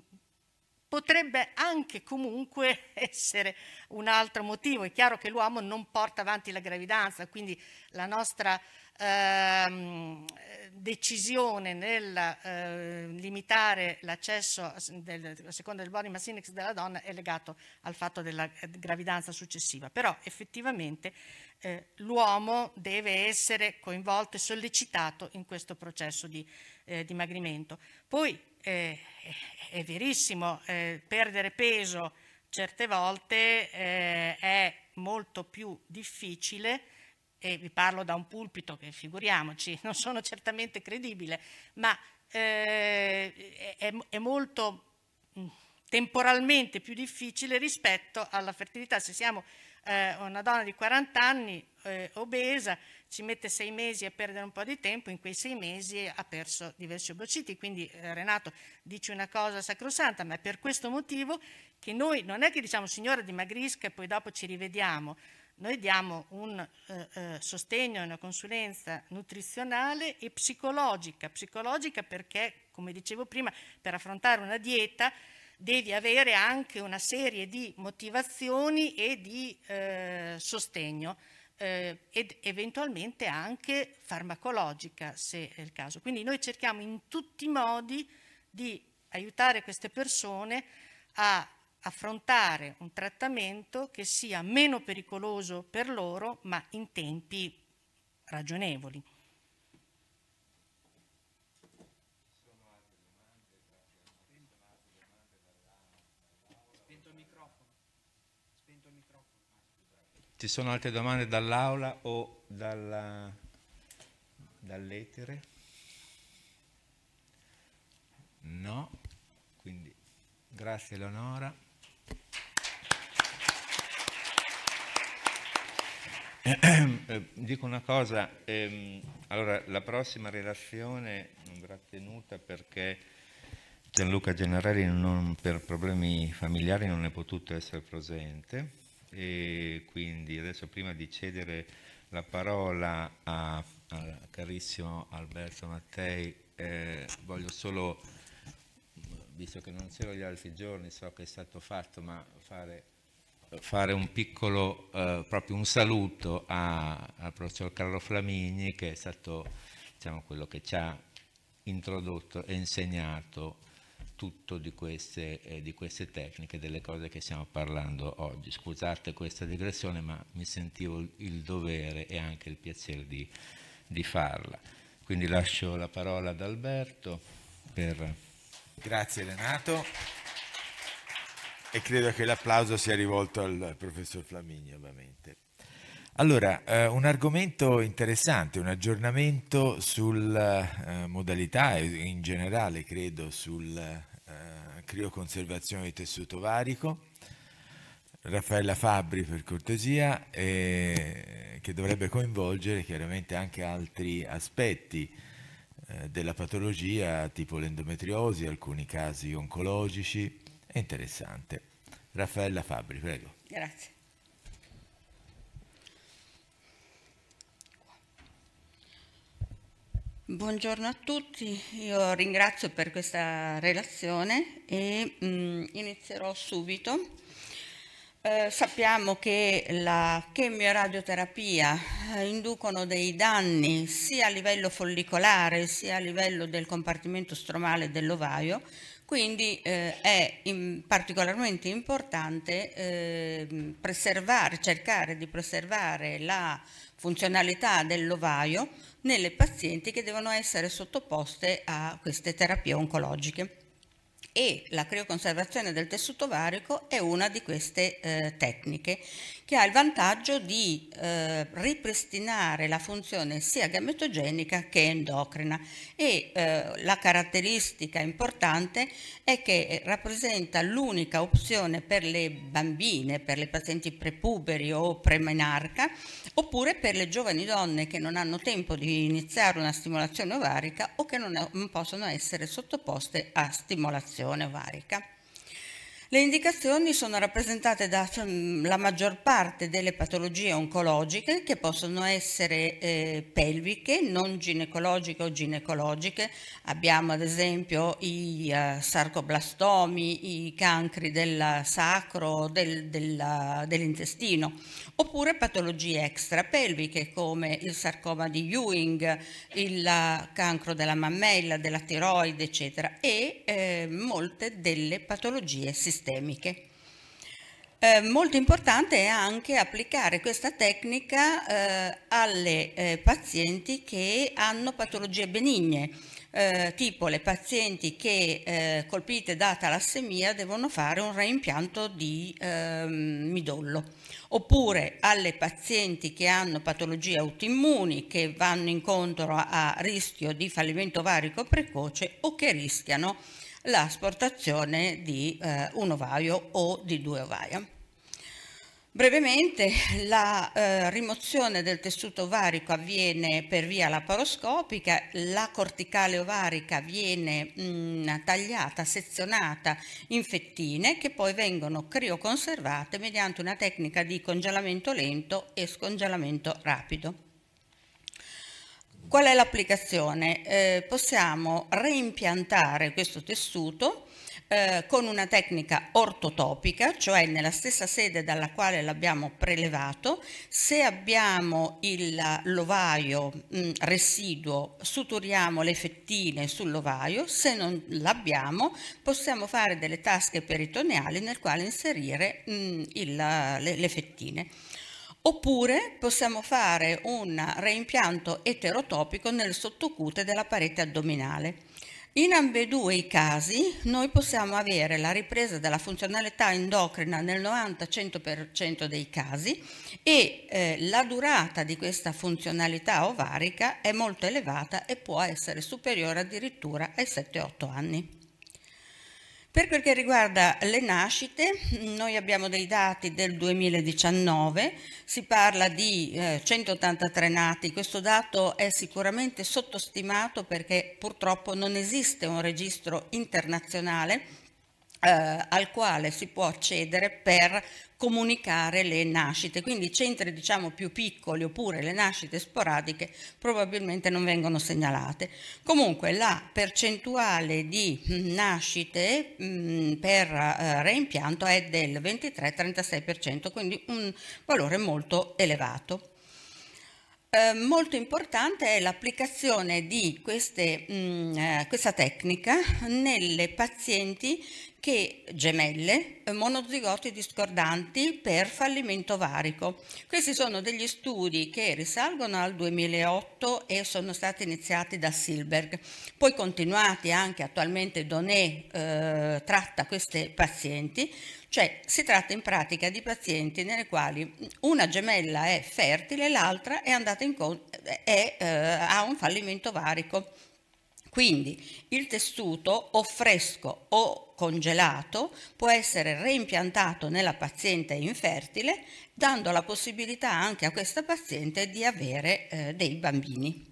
potrebbe anche comunque essere un altro motivo. È chiaro che l'uomo non porta avanti la gravidanza, quindi la nostra ehm, decisione nel eh, limitare l'accesso del, secondo il body mass index della donna è legato al fatto della eh, gravidanza successiva. Però effettivamente eh, l'uomo deve essere coinvolto e sollecitato in questo processo di eh, dimagrimento. Poi eh, è verissimo, eh, perdere peso certe volte eh, è molto più difficile e vi parlo da un pulpito che figuriamoci, non sono certamente credibile, ma eh, è, è, molto mm, temporalmente più difficile rispetto alla fertilità. Se siamo eh, una donna di 40 anni eh, obesa ci mette sei mesi a perdere un po' di tempo, in quei sei mesi ha perso diversi oblociti. Quindi eh, Renato dice una cosa sacrosanta, ma è per questo motivo che noi non è che diciamo signora dimagrisca e poi dopo ci rivediamo, noi diamo un eh, eh sostegno e una consulenza nutrizionale e psicologica, psicologica perché, come dicevo prima, per affrontare una dieta devi avere anche una serie di motivazioni e di eh, sostegno eh, ed eventualmente anche farmacologica se è il caso. Quindi noi cerchiamo in tutti i modi di aiutare queste persone a affrontare un trattamento che sia meno pericoloso per loro ma in tempi ragionevoli. Ci sono altre domande dall'aula o dall'etere? no, quindi grazie Eleonora. Eh, eh, dico una cosa, ehm, allora la prossima relazione non verrà tenuta perché Gianluca Generali non, per problemi familiari non è potuto essere presente e quindi adesso prima di cedere la parola a, al carissimo Alberto Mattei eh, voglio solo visto che non c'ero gli altri giorni so che è stato fatto ma fare, fare un piccolo eh, proprio un saluto al professor Carlo Flamini che è stato diciamo quello che ci ha introdotto e insegnato tutto di queste, eh, di queste, tecniche, delle cose che stiamo parlando oggi. Scusate questa digressione, ma mi sentivo il dovere e anche il piacere di, di farla. Quindi lascio la parola ad Alberto per... Grazie Renato e credo che l'applauso sia rivolto al professor Flaminio ovviamente. Allora, eh, un argomento interessante, un aggiornamento sulla eh, modalità e in generale credo sulla eh, crioconservazione di tessuto varico. Raffaella Fabri per cortesia, che dovrebbe coinvolgere chiaramente anche altri aspetti eh, della patologia tipo l'endometriosi, alcuni casi oncologici, è interessante. Raffaella Fabri, prego. Grazie. Buongiorno a tutti, io ringrazio per questa relazione e mh, mm, inizierò subito. Eh, sappiamo che la chemioradioterapia e eh, inducono dei danni sia a livello follicolare sia a livello del compartimento stromale dell'ovaio, quindi eh, è in, particolarmente importante eh, preservare, cercare di preservare la funzionalità dell'ovaio nelle pazienti che devono essere sottoposte a queste terapie oncologiche e la crioconservazione del tessuto ovarico è una di queste eh, tecniche che ha il vantaggio di eh, ripristinare la funzione sia gametogenica che endocrina e eh, la caratteristica importante è che rappresenta l'unica opzione per le bambine, per le pazienti prepuberi o premenarca oppure per le giovani donne che non hanno tempo di iniziare una stimolazione ovarica o che non, non possono essere sottoposte a stimolazione ovarica. Le indicazioni sono rappresentate dalla maggior parte delle patologie oncologiche che possono essere eh, pelviche, non ginecologiche o ginecologiche. Abbiamo ad esempio i eh, sarcoblastomi, i cancri del sacro, del, dell'intestino oppure patologie extrapelviche come il sarcoma di Ewing, il cancro della mammella, della tiroide, eccetera, e eh, molte delle patologie sistemiche. Eh, molto importante è anche applicare questa tecnica eh, alle eh, pazienti che hanno patologie benigne, eh, tipo le pazienti che eh, colpite da talassemia devono fare un reimpianto di eh, midollo, oppure alle pazienti che hanno patologie autoimmuni che vanno incontro a, rischio di fallimento ovarico precoce o che rischiano l'asportazione di eh, un ovaio o di due ovaia. Brevemente, la eh, rimozione del tessuto ovarico avviene per via laparoscopica, la corticale ovarica viene mh, mm, tagliata, sezionata in fettine che poi vengono crioconservate mediante una tecnica di congelamento lento e scongelamento rapido. Qual è l'applicazione? Eh, possiamo reimpiantare questo tessuto eh, con una tecnica ortotopica, cioè nella stessa sede dalla quale l'abbiamo prelevato, se abbiamo il, l'ovaio mh, mm, residuo suturiamo le fettine sull'ovaio, se non l'abbiamo possiamo fare delle tasche peritoneali nel quale inserire mh, mm, il, le, le fettine. Oppure possiamo fare un reimpianto eterotopico nel sottocute della parete addominale. In ambedue i casi noi possiamo avere la ripresa della funzionalità endocrina nel 90-100% dei casi e eh, la durata di questa funzionalità ovarica è molto elevata e può essere superiore addirittura ai 7-8 anni. Per quel che riguarda le nascite, noi abbiamo dei dati del 2019, si parla di 183 eh, nati, questo dato è sicuramente sottostimato perché purtroppo non esiste un registro internazionale eh, al quale si può accedere per comunicare le nascite, quindi i centri diciamo più piccoli oppure le nascite sporadiche probabilmente non vengono segnalate. Comunque la percentuale di mm, nascite mm, per eh, reimpianto è del 23-36%, quindi un valore molto elevato. Eh, molto importante è l'applicazione di queste, mh, mm, eh, questa tecnica nelle pazienti che gemelle, eh, monozigoti discordanti per fallimento varico. Questi sono degli studi che risalgono al 2008 e sono stati iniziati da Silberg, poi continuati anche attualmente Doné eh, tratta queste pazienti, cioè si tratta in pratica di pazienti nelle quali una gemella è fertile e l'altra è andata in è, eh, ha un fallimento varico. Quindi il tessuto o fresco o congelato può essere reimpiantato nella paziente infertile, dando la possibilità anche a questa paziente di avere eh, dei bambini.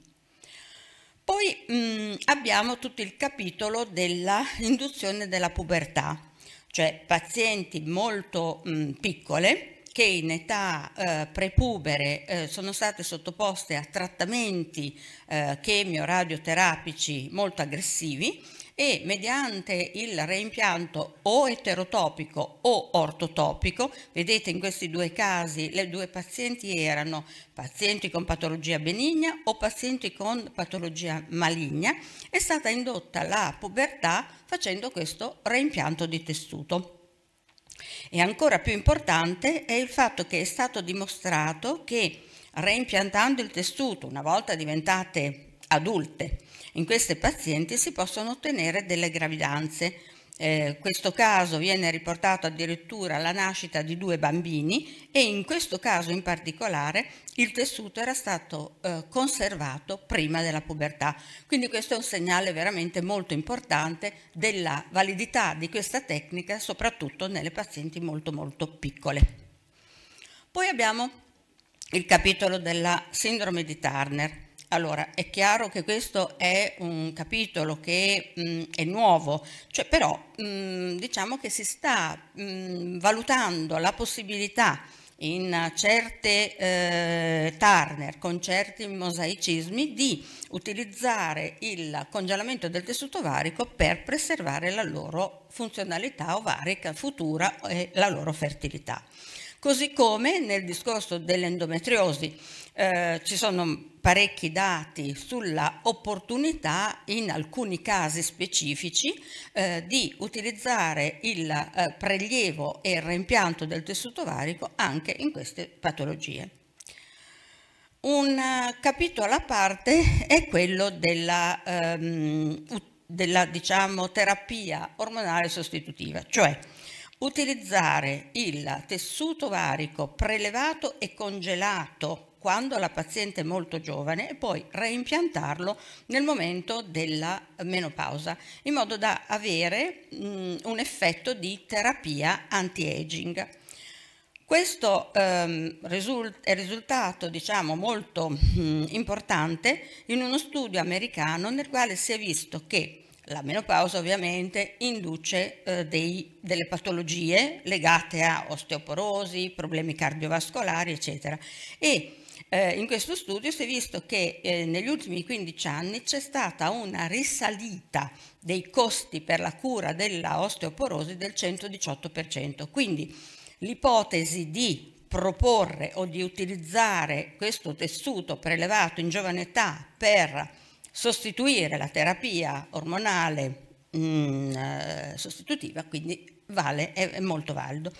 Poi mh, mm, abbiamo tutto il capitolo dell'induzione della pubertà, cioè pazienti molto mh, mm, piccole che in età eh, prepubere eh, sono state sottoposte a trattamenti eh, chemio-radioterapici molto aggressivi e mediante il reimpianto o eterotopico o ortotopico, vedete in questi due casi le due pazienti erano pazienti con patologia benigna o pazienti con patologia maligna, è stata indotta la pubertà facendo questo reimpianto di tessuto. E ancora più importante è il fatto che è stato dimostrato che reimpiantando il tessuto, una volta diventate adulte, in queste pazienti si possono ottenere delle gravidanze. Eh, questo caso viene riportato addirittura alla nascita di due bambini e in questo caso in particolare il tessuto era stato eh, conservato prima della pubertà. Quindi questo è un segnale veramente molto importante della validità di questa tecnica soprattutto nelle pazienti molto molto piccole. Poi abbiamo il capitolo della sindrome di Turner. Allora, è chiaro che questo è un capitolo che mh, mm, è nuovo, cioè, però mh, mm, diciamo che si sta mh, mm, valutando la possibilità in certe eh, tarner, con certi mosaicismi, di utilizzare il congelamento del tessuto ovarico per preservare la loro funzionalità ovarica futura e la loro fertilità. Così come nel discorso dell'endometriosi, eh, ci sono parecchi dati sulla opportunità in alcuni casi specifici eh, di utilizzare il eh, prelievo e il reimpianto del tessuto varico anche in queste patologie. Un eh, capitolo a parte è quello della, ehm, della diciamo, terapia ormonale sostitutiva, cioè utilizzare il tessuto varico prelevato e congelato quando la paziente è molto giovane e poi reimpiantarlo nel momento della menopausa, in modo da avere mh, un effetto di terapia anti-aging. Questo ehm, risult- è risultato diciamo, molto mh, importante in uno studio americano nel quale si è visto che la menopausa ovviamente induce eh, dei, delle patologie legate a osteoporosi, problemi cardiovascolari, eccetera. E eh, in questo studio si è visto che eh, negli ultimi 15 anni c'è stata una risalita dei costi per la cura della osteoporosi del 118%, quindi l'ipotesi di proporre o di utilizzare questo tessuto prelevato in giovane età per sostituire la terapia ormonale mh, mm, eh, sostitutiva, quindi vale, è, è molto valido.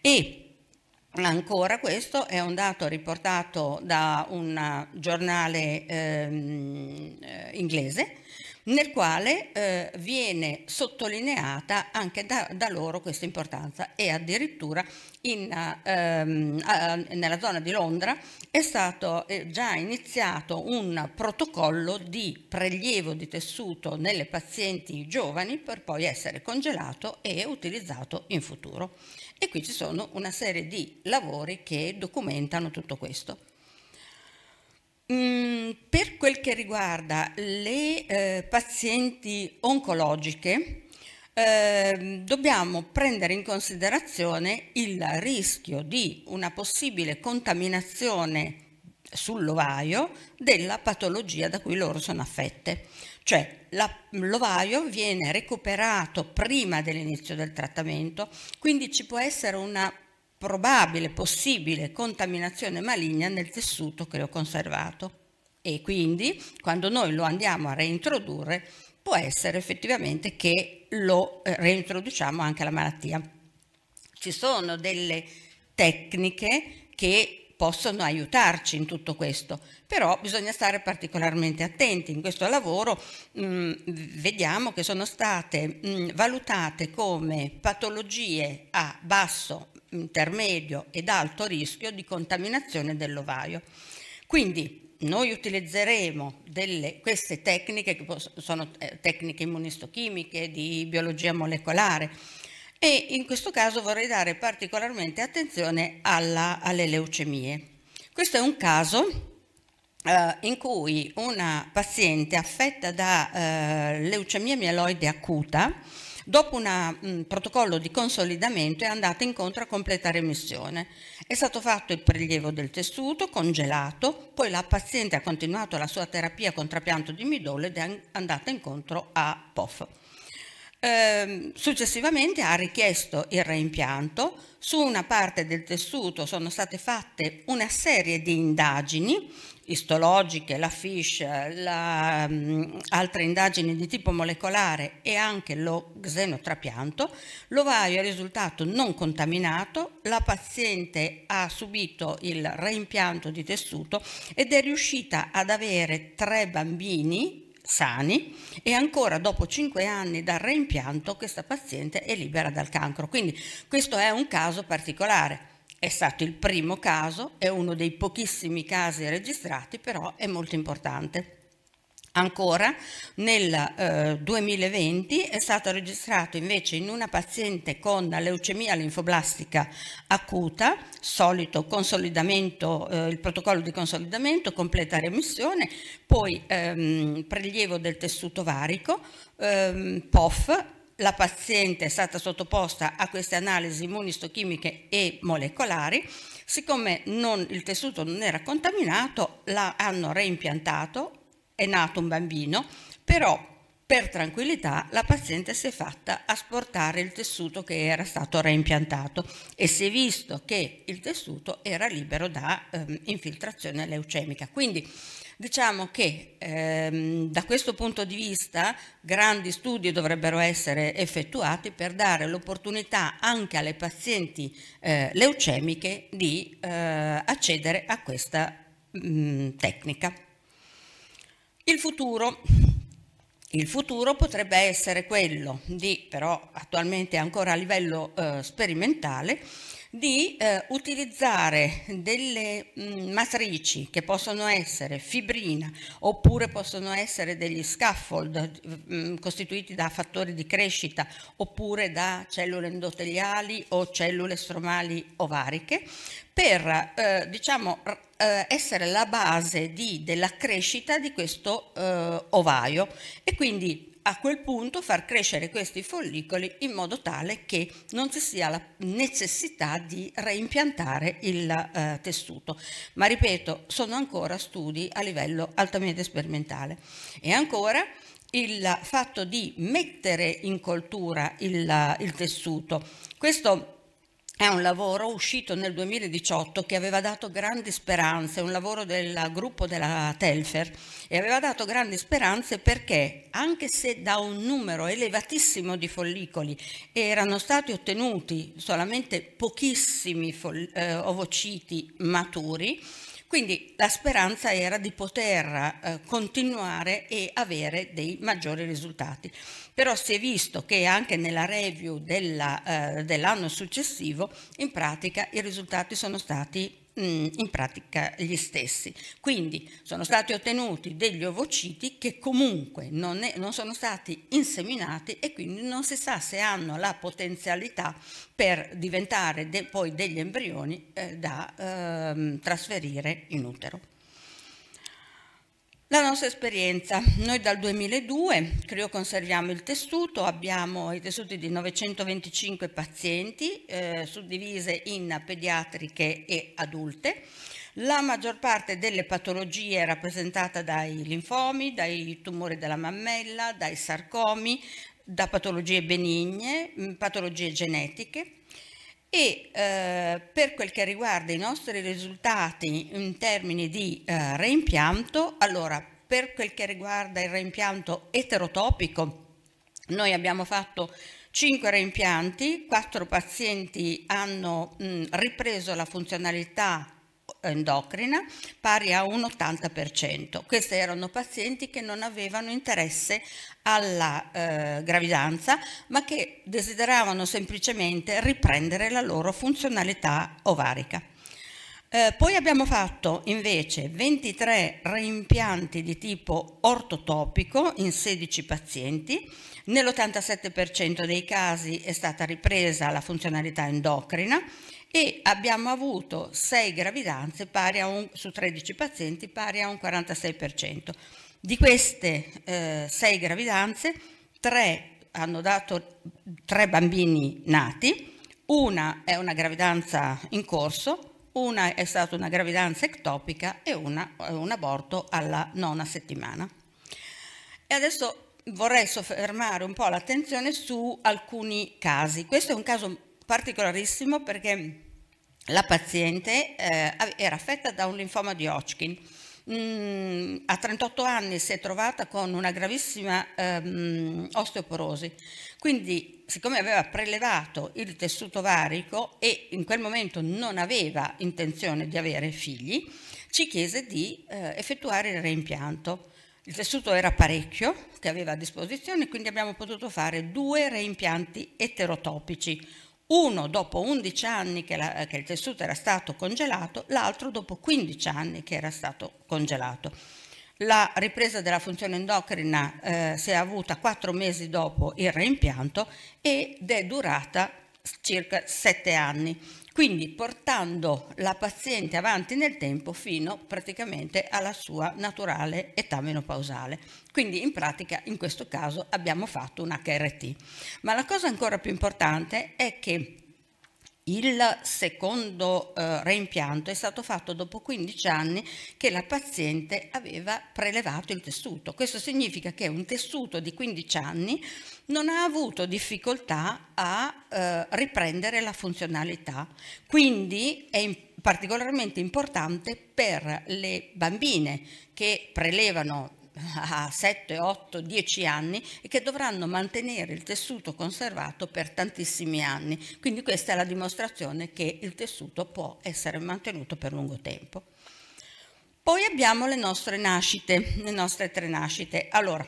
E Ancora questo è un dato riportato da un eh, giornale ehm, eh, inglese nel quale eh, viene sottolineata anche da, da, loro questa importanza e addirittura in, eh, ehm, nella zona di Londra è stato già iniziato un protocollo di prelievo di tessuto nelle pazienti giovani per poi essere congelato e utilizzato in futuro. E qui ci sono una serie di lavori che documentano tutto questo. Mm, per quel che riguarda le eh, pazienti oncologiche, eh, dobbiamo prendere in considerazione il rischio di una possibile contaminazione sull'ovaio della patologia da cui loro sono affette cioè l'ovaio viene recuperato prima dell'inizio del trattamento, quindi ci può essere una probabile, possibile contaminazione maligna nel tessuto che ho conservato e quindi quando noi lo andiamo a reintrodurre può essere effettivamente che lo eh, reintroduciamo anche alla malattia. Ci sono delle tecniche che possono aiutarci in tutto questo, però bisogna stare particolarmente attenti. In questo lavoro mh, mm, vediamo che sono state mh, mm, valutate come patologie a basso, intermedio ed alto rischio di contaminazione dell'ovaio. Quindi noi utilizzeremo delle, queste tecniche, che sono eh, tecniche immunistochimiche, di biologia molecolare, e in questo caso vorrei dare particolarmente attenzione alla, alle leucemie. Questo è un caso eh, in cui una paziente affetta da eh, leucemia mieloide acuta, dopo un mm, protocollo di consolidamento è andata incontro a completa remissione. È stato fatto il prelievo del tessuto, congelato, poi la paziente ha continuato la sua terapia con trapianto di midollo ed è andata incontro a POF. Ehm, successivamente ha richiesto il reimpianto, su una parte del tessuto sono state fatte una serie di indagini istologiche, la FISH, la, mh, mm, altre indagini di tipo molecolare e anche lo xenotrapianto, l'ovaio è risultato non contaminato, la paziente ha subito il reimpianto di tessuto ed è riuscita ad avere tre bambini sani e ancora dopo 5 anni dal reimpianto questa paziente è libera dal cancro. Quindi questo è un caso particolare. È stato il primo caso, è uno dei pochissimi casi registrati, però è molto importante. Ancora, nel eh, 2020 è stato registrato invece in una paziente con leucemia linfoblastica acuta, solito consolidamento, eh, il protocollo di consolidamento, completa remissione, poi ehm, prelievo del tessuto varico, ehm, POF, la paziente è stata sottoposta a queste analisi immunistochimiche e molecolari, siccome non, il tessuto non era contaminato, la hanno reimpiantato è nato un bambino, però per tranquillità la paziente si è fatta asportare il tessuto che era stato reimpiantato e si è visto che il tessuto era libero da ehm, infiltrazione leucemica. Quindi diciamo che ehm, da questo punto di vista grandi studi dovrebbero essere effettuati per dare l'opportunità anche alle pazienti eh, leucemiche di eh, accedere a questa mh, mm, tecnica. Il futuro, il futuro potrebbe essere quello di, però attualmente ancora a livello eh, sperimentale, di eh, utilizzare delle mh, mm, matrici che possono essere fibrina oppure possono essere degli scaffold mh, mm, costituiti da fattori di crescita oppure da cellule endoteliali o cellule stromali ovariche per eh, diciamo, eh, essere la base di, della crescita di questo eh, ovaio e quindi a quel punto far crescere questi follicoli in modo tale che non ci sia la necessità di reimpiantare il eh, tessuto. Ma ripeto, sono ancora studi a livello altamente sperimentale. E ancora il fatto di mettere in coltura il, il tessuto. Questo è un lavoro uscito nel 2018 che aveva dato grandi speranze, un lavoro del gruppo della Telfer e aveva dato grandi speranze perché anche se da un numero elevatissimo di follicoli erano stati ottenuti solamente pochissimi eh, ovociti maturi, quindi la speranza era di poter eh, continuare e avere dei maggiori risultati però si è visto che anche nella review eh, dell'anno eh, dell successivo in pratica i risultati sono stati mm, in pratica gli stessi. Quindi sono stati ottenuti degli ovociti che comunque non, è, non, sono stati inseminati e quindi non si sa se hanno la potenzialità per diventare de, poi degli embrioni eh, da eh, trasferire in utero. La nostra esperienza, noi dal 2002 creo conserviamo il tessuto, abbiamo i tessuti di 925 pazienti eh, suddivise in pediatriche e adulte. La maggior parte delle patologie è rappresentata dai linfomi, dai tumori della mammella, dai sarcomi, da patologie benigne, mm, patologie genetiche. E eh, per quel che riguarda i nostri risultati in termini di eh, reimpianto, allora per quel che riguarda il reimpianto eterotopico, noi abbiamo fatto 5 reimpianti, 4 pazienti hanno mh, ripreso la funzionalità endocrina pari a un 80%. Questi erano pazienti che non avevano interesse alla eh, gravidanza, ma che desideravano semplicemente riprendere la loro funzionalità ovarica. Eh, poi abbiamo fatto invece 23 reimpianti di tipo ortotopico in 16 pazienti, nell'87% dei casi è stata ripresa la funzionalità endocrina e abbiamo avuto 6 gravidanze un, su 13 pazienti pari a un 46%. Di queste eh, 6 gravidanze 3 hanno dato 3 bambini nati, una è una gravidanza in corso, una è stata una gravidanza ectopica e una è eh, un aborto alla nona settimana. E adesso vorrei soffermare un po' l'attenzione su alcuni casi. Questo è un caso particolarissimo perché la paziente eh, era affetta da un linfoma di Hodgkin. Mm, a 38 anni si è trovata con una gravissima ehm, osteoporosi, quindi siccome aveva prelevato il tessuto varico e in quel momento non aveva intenzione di avere figli, ci chiese di eh, effettuare il reimpianto. Il tessuto era parecchio che aveva a disposizione, quindi abbiamo potuto fare due reimpianti eterotopici, uno dopo 11 anni che, la, che il tessuto era stato congelato, l'altro dopo 15 anni che era stato congelato. La ripresa della funzione endocrina eh, si è avuta 4 mesi dopo il reimpianto ed è durata circa 7 anni, quindi portando la paziente avanti nel tempo fino praticamente alla sua naturale età menopausale. Quindi in pratica in questo caso abbiamo fatto un HRT. Ma la cosa ancora più importante è che il secondo eh, reimpianto è stato fatto dopo 15 anni che la paziente aveva prelevato il tessuto. Questo significa che un tessuto di 15 anni non ha avuto difficoltà a eh, riprendere la funzionalità. Quindi è particolarmente importante per le bambine che prelevano a 7, 8, 10 anni e che dovranno mantenere il tessuto conservato per tantissimi anni. Quindi questa è la dimostrazione che il tessuto può essere mantenuto per lungo tempo. Poi abbiamo le nostre nascite, le nostre tre nascite. Allora,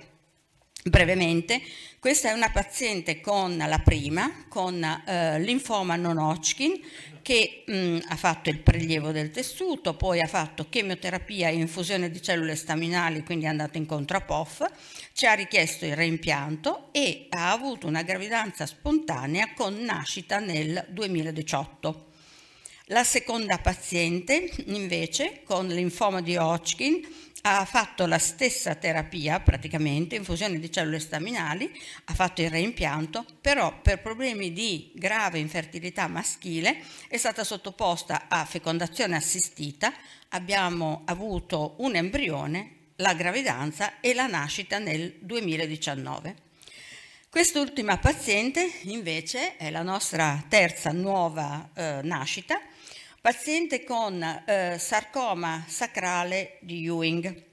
Brevemente, questa è una paziente con la prima, con eh, linfoma non Hodgkin, che mh, mm, ha fatto il prelievo del tessuto, poi ha fatto chemioterapia e infusione di cellule staminali, quindi è andata incontro a POF, ci ha richiesto il reimpianto e ha avuto una gravidanza spontanea con nascita nel 2018. La seconda paziente, invece, con linfoma di Hodgkin, ha fatto la stessa terapia praticamente, infusione di cellule staminali, ha fatto il reimpianto, però per problemi di grave infertilità maschile è stata sottoposta a fecondazione assistita, abbiamo avuto un embrione, la gravidanza e la nascita nel 2019. Quest'ultima paziente invece è la nostra terza nuova eh, nascita paziente con eh, sarcoma sacrale di Ewing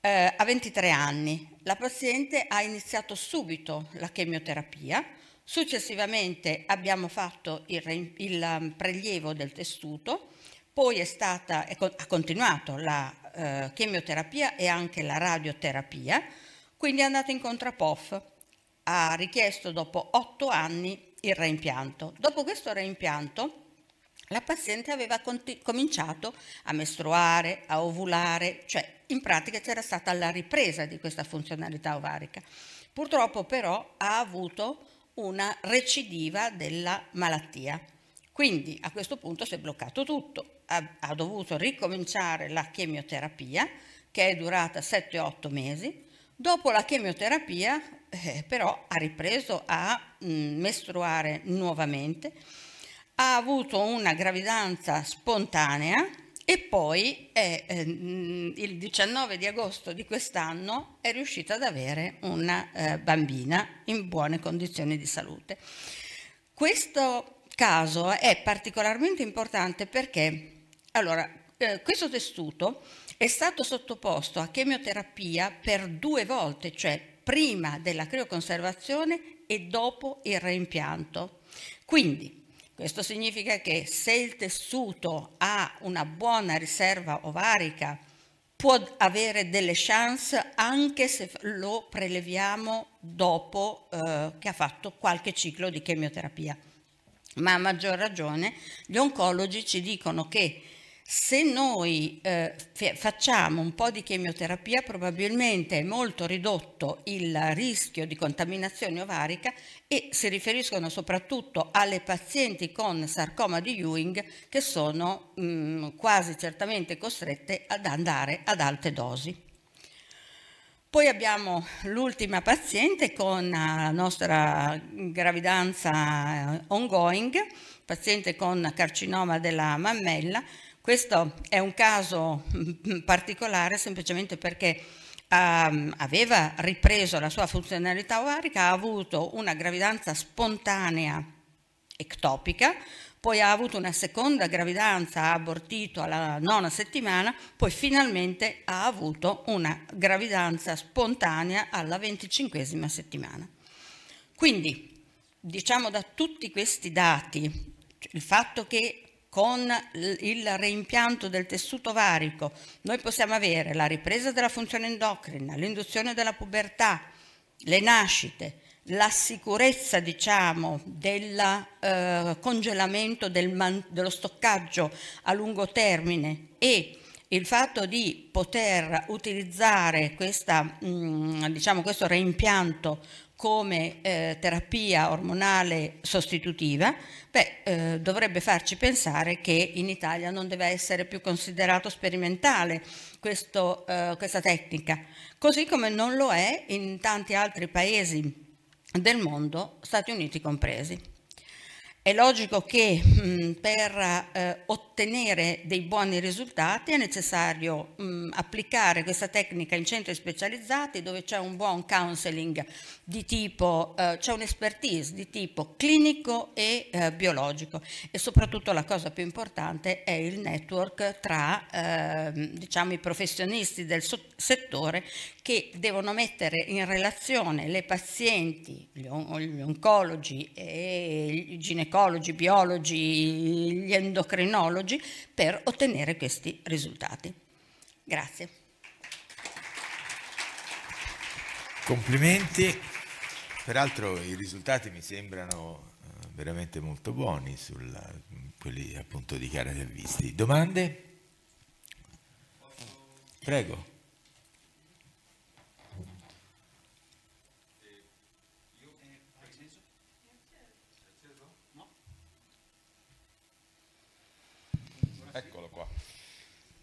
eh, a 23 anni. La paziente ha iniziato subito la chemioterapia, successivamente abbiamo fatto il, il um, prelievo del tessuto, poi è stata, è, ha continuato la eh, chemioterapia e anche la radioterapia, quindi è andata incontro a POF, ha richiesto dopo 8 anni il reimpianto. Dopo questo reimpianto la paziente aveva cominciato a mestruare, a ovulare, cioè in pratica c'era stata la ripresa di questa funzionalità ovarica. Purtroppo però ha avuto una recidiva della malattia. Quindi a questo punto si è bloccato tutto, ha, ha dovuto ricominciare la chemioterapia che è durata 7-8 mesi. Dopo la chemioterapia eh, però ha ripreso a mh, mm, mestruare nuovamente ha avuto una gravidanza spontanea e poi è, eh, mm, il 19 di agosto di quest'anno è riuscita ad avere una eh, bambina in buone condizioni di salute. Questo caso è particolarmente importante perché allora, eh, questo tessuto è stato sottoposto a chemioterapia per due volte, cioè prima della crioconservazione e dopo il reimpianto. Quindi questo significa che se il tessuto ha una buona riserva ovarica, può avere delle chance anche se lo preleviamo dopo eh, che ha fatto qualche ciclo di chemioterapia. Ma a maggior ragione gli oncologi ci dicono che se noi eh, facciamo un po' di chemioterapia probabilmente è molto ridotto il rischio di contaminazione ovarica e si riferiscono soprattutto alle pazienti con sarcoma di Ewing che sono mh, mm, quasi certamente costrette ad andare ad alte dosi. Poi abbiamo l'ultima paziente con la nostra gravidanza eh, ongoing, paziente con carcinoma della mammella, questo è un caso mm, mm, particolare semplicemente perché ehm, aveva ripreso la sua funzionalità ovarica, ha avuto una gravidanza spontanea ectopica, poi ha avuto una seconda gravidanza, ha abortito alla nona settimana, poi finalmente ha avuto una gravidanza spontanea alla venticinquesima settimana. Quindi, diciamo da tutti questi dati, il fatto che con il reimpianto del tessuto varico noi possiamo avere la ripresa della funzione endocrina, l'induzione della pubertà, le nascite, la sicurezza diciamo, del eh, congelamento del dello stoccaggio a lungo termine e il fatto di poter utilizzare questa, mh, mm, diciamo, questo reimpianto come eh, terapia ormonale sostitutiva, beh, eh, dovrebbe farci pensare che in Italia non deve essere più considerato sperimentale questo, eh, questa tecnica, così come non lo è in tanti altri paesi del mondo, Stati Uniti compresi. È logico che mh, mm, per eh, ottenere dei buoni risultati è necessario mh, mm, applicare questa tecnica in centri specializzati dove c'è un buon counseling di tipo, eh, c'è un'expertise di tipo clinico e eh, biologico e soprattutto la cosa più importante è il network tra ehm, diciamo, i professionisti del settore che devono mettere in relazione le pazienti, gli, on gli oncologi e i ginecologi ginecologi, biologi, gli endocrinologi per ottenere questi risultati. Grazie. Complimenti, peraltro i risultati mi sembrano eh, veramente molto buoni sulla, quelli appunto di Chiara Visti. Domande? Prego.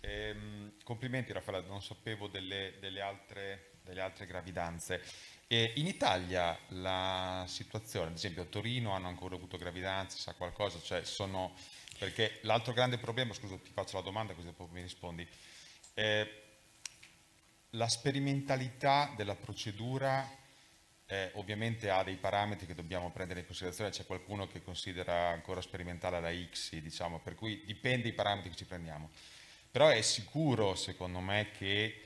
Ehm, complimenti Raffaella, non sapevo delle, delle, altre, delle altre, gravidanze. E in Italia la situazione, ad esempio a Torino hanno ancora avuto gravidanze, sa qualcosa, cioè sono... Perché l'altro grande problema, scusa ti faccio la domanda così dopo mi rispondi, è eh, la sperimentalità della procedura eh, ovviamente ha dei parametri che dobbiamo prendere in considerazione, c'è qualcuno che considera ancora sperimentale la X, diciamo, per cui dipende dai parametri che ci prendiamo. Però è sicuro, secondo me, che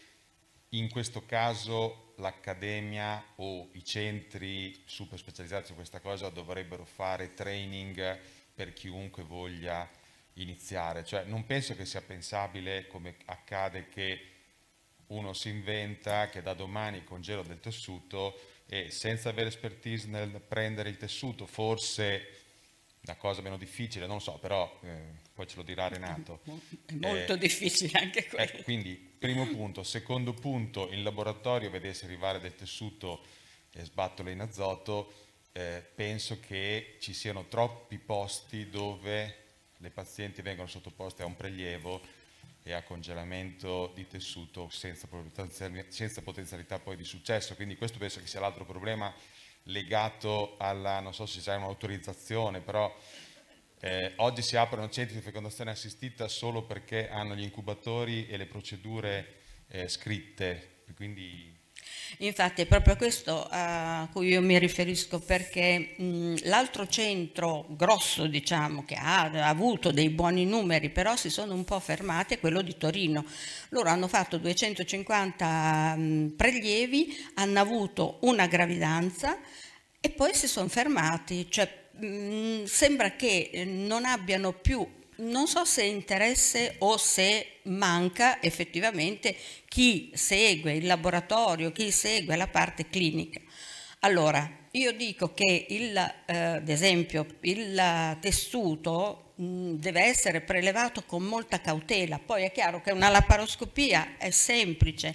in questo caso l'accademia o i centri super specializzati su questa cosa dovrebbero fare training per chiunque voglia iniziare. Cioè, non penso che sia pensabile, come accade, che uno si inventa che da domani congelo del tessuto e senza avere expertise nel prendere il tessuto, forse la cosa meno difficile, non lo so, però eh, poi ce lo dirà Renato. È molto eh, difficile anche questo. Ecco, quindi primo punto. Secondo punto, in laboratorio vedesse arrivare del tessuto e sbattole in azoto, eh, penso che ci siano troppi posti dove le pazienti vengono sottoposte a un prelievo e a congelamento di tessuto senza, senza potenzialità poi di successo. Quindi questo penso che sia l'altro problema legato alla, non so se c'è un'autorizzazione, però eh, oggi si aprono centri di fecondazione assistita solo perché hanno gli incubatori e le procedure eh, scritte, quindi Infatti è proprio questo eh, a cui io mi riferisco perché l'altro centro grosso diciamo che ha, avuto dei buoni numeri però si sono un po' fermati è quello di Torino. Loro hanno fatto 250 mh, prelievi, hanno avuto una gravidanza e poi si sono fermati, cioè Mm, sembra che non abbiano più, non so se interesse o se manca effettivamente chi segue il laboratorio, chi segue la parte clinica. Allora, io dico che il, eh, ad esempio il tessuto mh, mm, deve essere prelevato con molta cautela, poi è chiaro che una laparoscopia è semplice,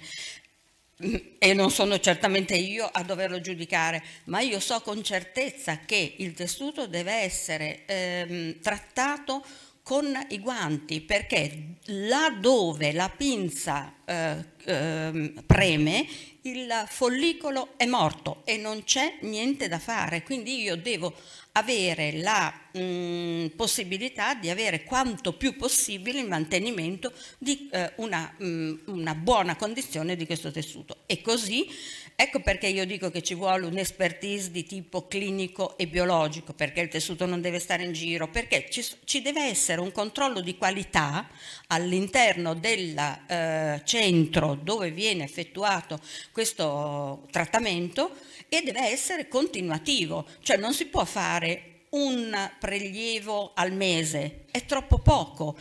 e non sono certamente io a doverlo giudicare, ma io so con certezza che il tessuto deve essere ehm, trattato con i guanti perché laddove la pinza eh, eh, preme il follicolo è morto e non c'è niente da fare, quindi io devo avere la mh, mm, possibilità di avere quanto più possibile il mantenimento di eh, una, mh, mm, una, buona condizione di questo tessuto e così Ecco perché io dico che ci vuole un'expertise di tipo clinico e biologico, perché il tessuto non deve stare in giro, perché ci, ci deve essere un controllo di qualità all'interno del eh, centro dove viene effettuato questo trattamento e deve essere continuativo, cioè non si può fare un prelievo al mese, è troppo poco,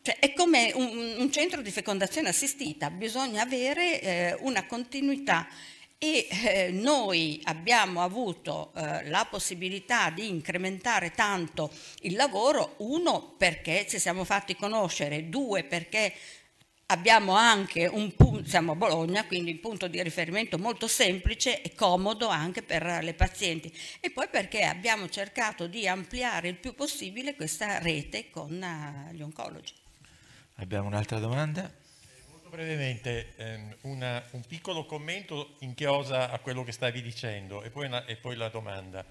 cioè, è come un, un, centro di fecondazione assistita, bisogna avere eh, una continuità e eh, noi abbiamo avuto eh, la possibilità di incrementare tanto il lavoro, uno perché ci siamo fatti conoscere, due perché abbiamo anche un punto, siamo a Bologna, quindi un punto di riferimento molto semplice e comodo anche per le pazienti e poi perché abbiamo cercato di ampliare il più possibile questa rete con uh, gli oncologi. Abbiamo un'altra domanda? brevemente ehm, una, un piccolo commento in chiosa a quello che stavi dicendo e poi, una, e poi la domanda.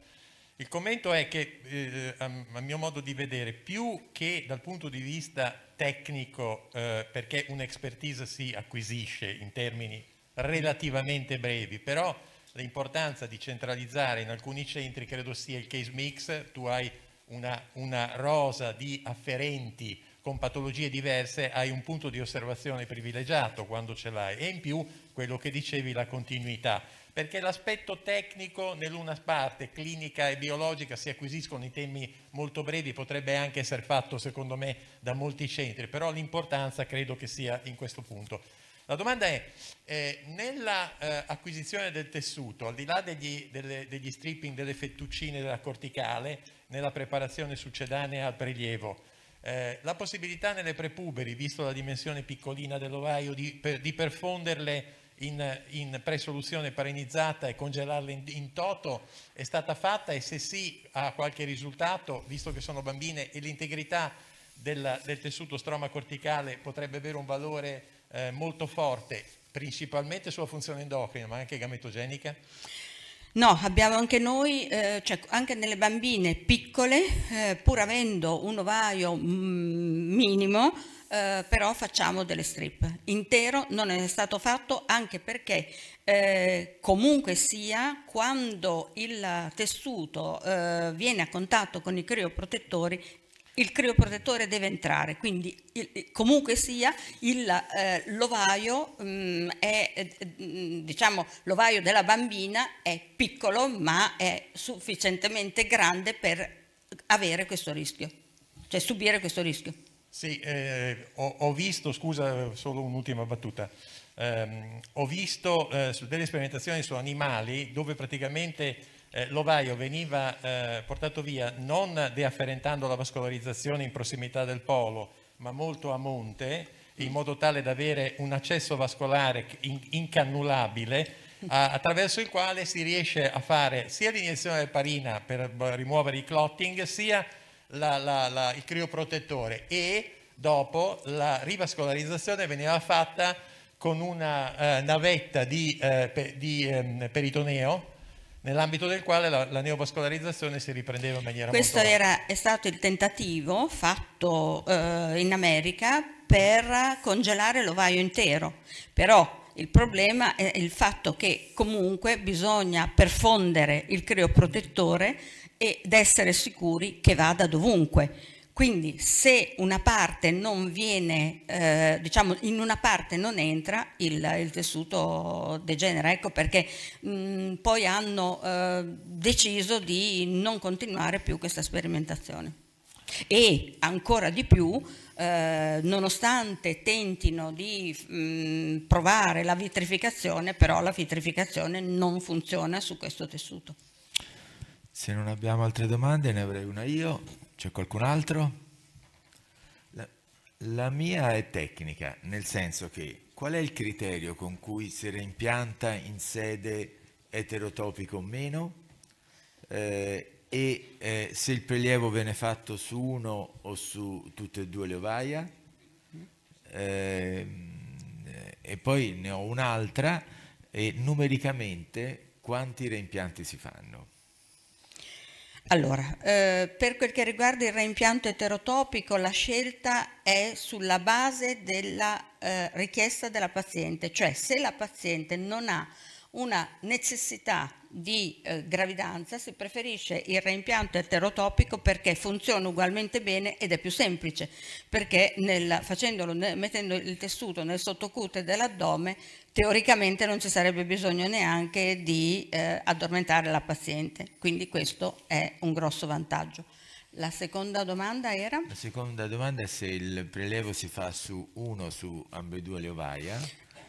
Il commento è che, eh, a, a, mio modo di vedere, più che dal punto di vista tecnico, eh, perché un'expertise si acquisisce in termini relativamente brevi, però l'importanza di centralizzare in alcuni centri credo sia il case mix, tu hai una, una rosa di afferenti con patologie diverse hai un punto di osservazione privilegiato quando ce l'hai e in più quello che dicevi la continuità perché l'aspetto tecnico nell'una parte clinica e biologica si acquisiscono in temi molto brevi, potrebbe anche essere fatto secondo me da molti centri, però l'importanza credo che sia in questo punto. La domanda è, eh, nella eh, acquisizione del tessuto, al di là degli, delle, degli stripping delle fettuccine della corticale, nella preparazione succedanea al prelievo, eh, la possibilità nelle prepuberi, visto la dimensione piccolina dell'ovaio, di, per, di perfonderle in, in, presoluzione parenizzata e congelarle in, in, toto è stata fatta e se sì ha qualche risultato, visto che sono bambine e l'integrità del, del tessuto stroma corticale potrebbe avere un valore eh, molto forte, principalmente sulla funzione endocrina ma anche gametogenica? No, abbiamo anche noi, eh, cioè anche nelle bambine piccole, eh, pur avendo un ovaio mm, minimo, eh, però facciamo delle strip. Intero non è stato fatto anche perché eh, comunque sia, quando il tessuto eh, viene a contatto con i crioprotettori il crioprotettore deve entrare, quindi il, comunque sia il eh, l'ovaio, mh, mm, è, eh, mm, diciamo, l'ovaio della bambina è piccolo ma è sufficientemente grande per avere questo rischio, cioè subire questo rischio. Sì, eh, ho, ho, visto, scusa, solo un'ultima battuta. Eh, ho visto eh, delle sperimentazioni su animali dove praticamente eh, l'ovaio veniva eh, portato via non deafferentando la vascolarizzazione in prossimità del polo, ma molto a monte, in modo tale da avere un accesso vascolare incannulabile attraverso il quale si riesce a fare sia l'iniezione del parina per rimuovere i clotting, sia la, la, la, il crioprotettore e dopo la rivascolarizzazione veniva fatta con una eh, navetta di, eh, per, di eh, peritoneo nell'ambito del quale la, la, neovascolarizzazione si riprendeva in maniera Questo molto Questo era, è stato il tentativo fatto eh, in America per congelare l'ovaio intero, però il problema è il fatto che comunque bisogna perfondere il crioprotettore ed essere sicuri che vada dovunque quindi se una parte non viene, eh, diciamo in una parte non entra, il, il tessuto degenera. Ecco perché mh, mm, poi hanno eh, deciso di non continuare più questa sperimentazione. E ancora di più, eh, nonostante tentino di mh, mm, provare la vitrificazione, però la vitrificazione non funziona su questo tessuto. Se non abbiamo altre domande, ne avrei una io. C'è qualcun altro? La, la, mia è tecnica, nel senso che qual è il criterio con cui si reimpianta in sede eterotopico o meno? Eh, e eh, se il prelievo viene fatto su uno o su tutte e due le ovaia? Ehm, eh, e poi ne ho un'altra, e numericamente quanti reimpianti si fanno? Allora, eh, per quel che riguarda il reimpianto eterotopico, la scelta è sulla base della eh, richiesta della paziente, cioè se la paziente non ha una necessità di eh, gravidanza si preferisce il reimpianto eterotopico perché funziona ugualmente bene ed è più semplice perché nel, facendolo, ne, mettendo il tessuto nel sottocute dell'addome teoricamente non ci sarebbe bisogno neanche di eh, addormentare la paziente quindi questo è un grosso vantaggio la seconda domanda era? La seconda domanda è se il prelevo si fa su uno o su ambedue le ovaie.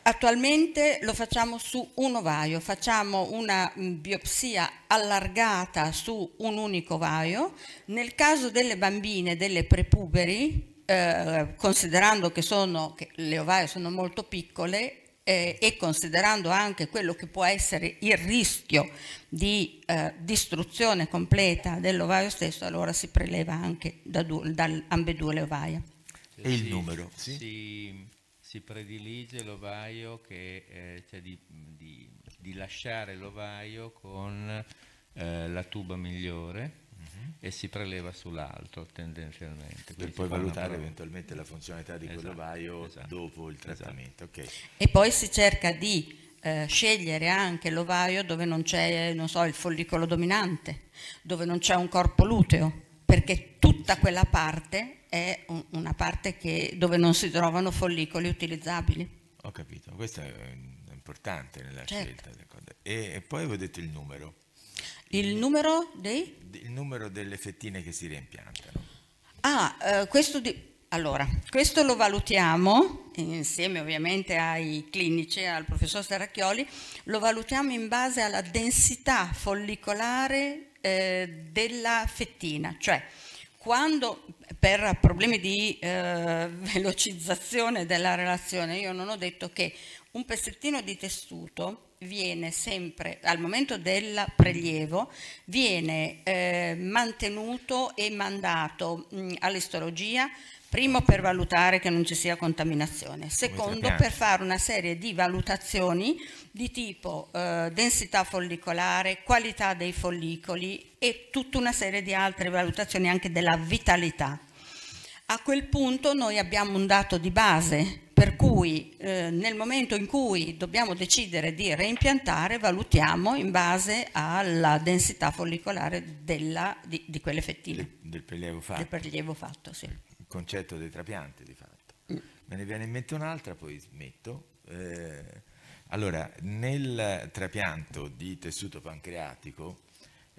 Attualmente lo facciamo su un ovaio, facciamo una mm, biopsia allargata su un unico ovaio. Nel caso delle bambine, delle prepuberi, eh, considerando che, sono, che le ovaie sono molto piccole, eh, e considerando anche quello che può essere il rischio di eh, distruzione completa dell'ovaio stesso, allora si preleva anche da, da ambedue le ovaie. E il numero? Sì. sì si predilige l'ovaio che, eh, cioè di, di, di, lasciare l'ovaio con eh, la tuba migliore mhm. e si preleva sull'alto tendenzialmente. Per poi valutare eventualmente la funzionalità di esatto, quell'ovaio esatto, dopo il esatto. trattamento. Esatto. Okay. E poi si cerca di eh, scegliere anche l'ovaio dove non c'è non so, il follicolo dominante, dove non c'è un corpo luteo, perché tutta quella parte è un, una parte che, dove non si trovano follicoli utilizzabili. Ho capito, questo è importante nella certo. scelta. E, e poi avevo detto il numero. Il, il numero dei? Il numero delle fettine che si reimpiantano. Ah, eh, questo di... Allora, questo lo valutiamo insieme ovviamente ai clinici al professor Serracchioli, lo valutiamo in base alla densità follicolare eh, della fettina, cioè quando per problemi di eh, velocizzazione della relazione io non ho detto che un pezzettino di tessuto viene sempre al momento del prelievo viene eh, mantenuto e mandato mm, all'istologia Primo per valutare che non ci sia contaminazione, secondo per fare una serie di valutazioni di tipo eh, densità follicolare, qualità dei follicoli e tutta una serie di altre valutazioni anche della vitalità. A quel punto noi abbiamo un dato di base per cui eh, nel momento in cui dobbiamo decidere di reimpiantare valutiamo in base alla densità follicolare della, di, di, quelle fettine. Del, del prelievo fatto. Del prelievo fatto sì concetto dei trapianti di fatto. Mm. Me ne viene in mente un'altra, poi smetto. Eh, allora, nel trapianto di tessuto pancreatico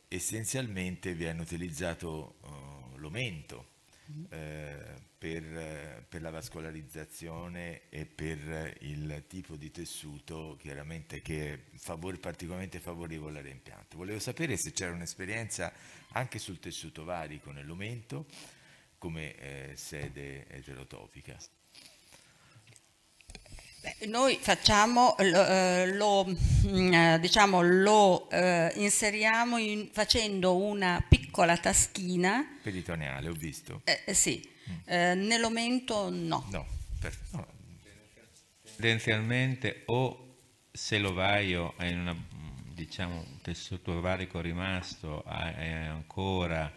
essenzialmente viene utilizzato uh, l'omento mm. eh, per, per, la vascolarizzazione e per il tipo di tessuto chiaramente che è favore, particolarmente favorevole all'impianto. Volevo sapere se c'era un'esperienza anche sul tessuto varico nell'omento come eh, sede eterotopica? noi facciamo, lo, eh, lo, mm, eh, diciamo, lo eh, inseriamo in, facendo una piccola taschina. Peritoneale, ho visto. Eh, eh sì, mm. eh, nell'aumento no. No, per, no. Tendenzialmente o se l'ovaio è in una, mm, diciamo, un tessuto ovarico rimasto, è ancora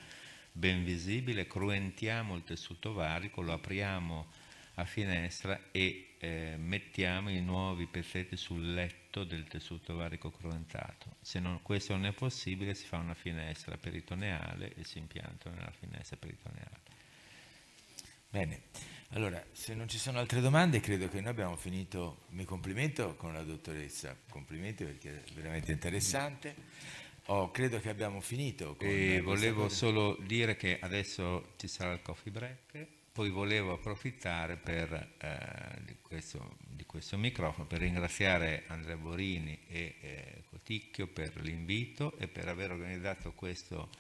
ben visibile, cruentiamo il tessuto varico, lo apriamo a finestra e eh, mettiamo i nuovi pezzetti sul letto del tessuto varico cruentato. Se non, questo non è possibile si fa una finestra peritoneale e si impianta nella finestra peritoneale. Bene, allora se non ci sono altre domande credo che noi abbiamo finito, mi complimento con la dottoressa, complimenti perché è veramente interessante. Oh, credo che abbiamo finito. e volevo cosa. solo dire che adesso ci sarà il coffee break, poi volevo approfittare per, eh, di, questo, di, questo, microfono per ringraziare Andrea Borini e eh, Coticchio per l'invito e per aver organizzato questo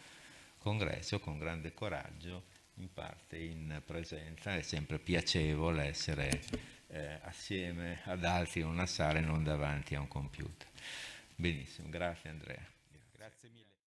congresso con grande coraggio, in parte in presenza, è sempre piacevole essere eh, assieme ad altri in una sala e non davanti a un computer. Benissimo, grazie Andrea.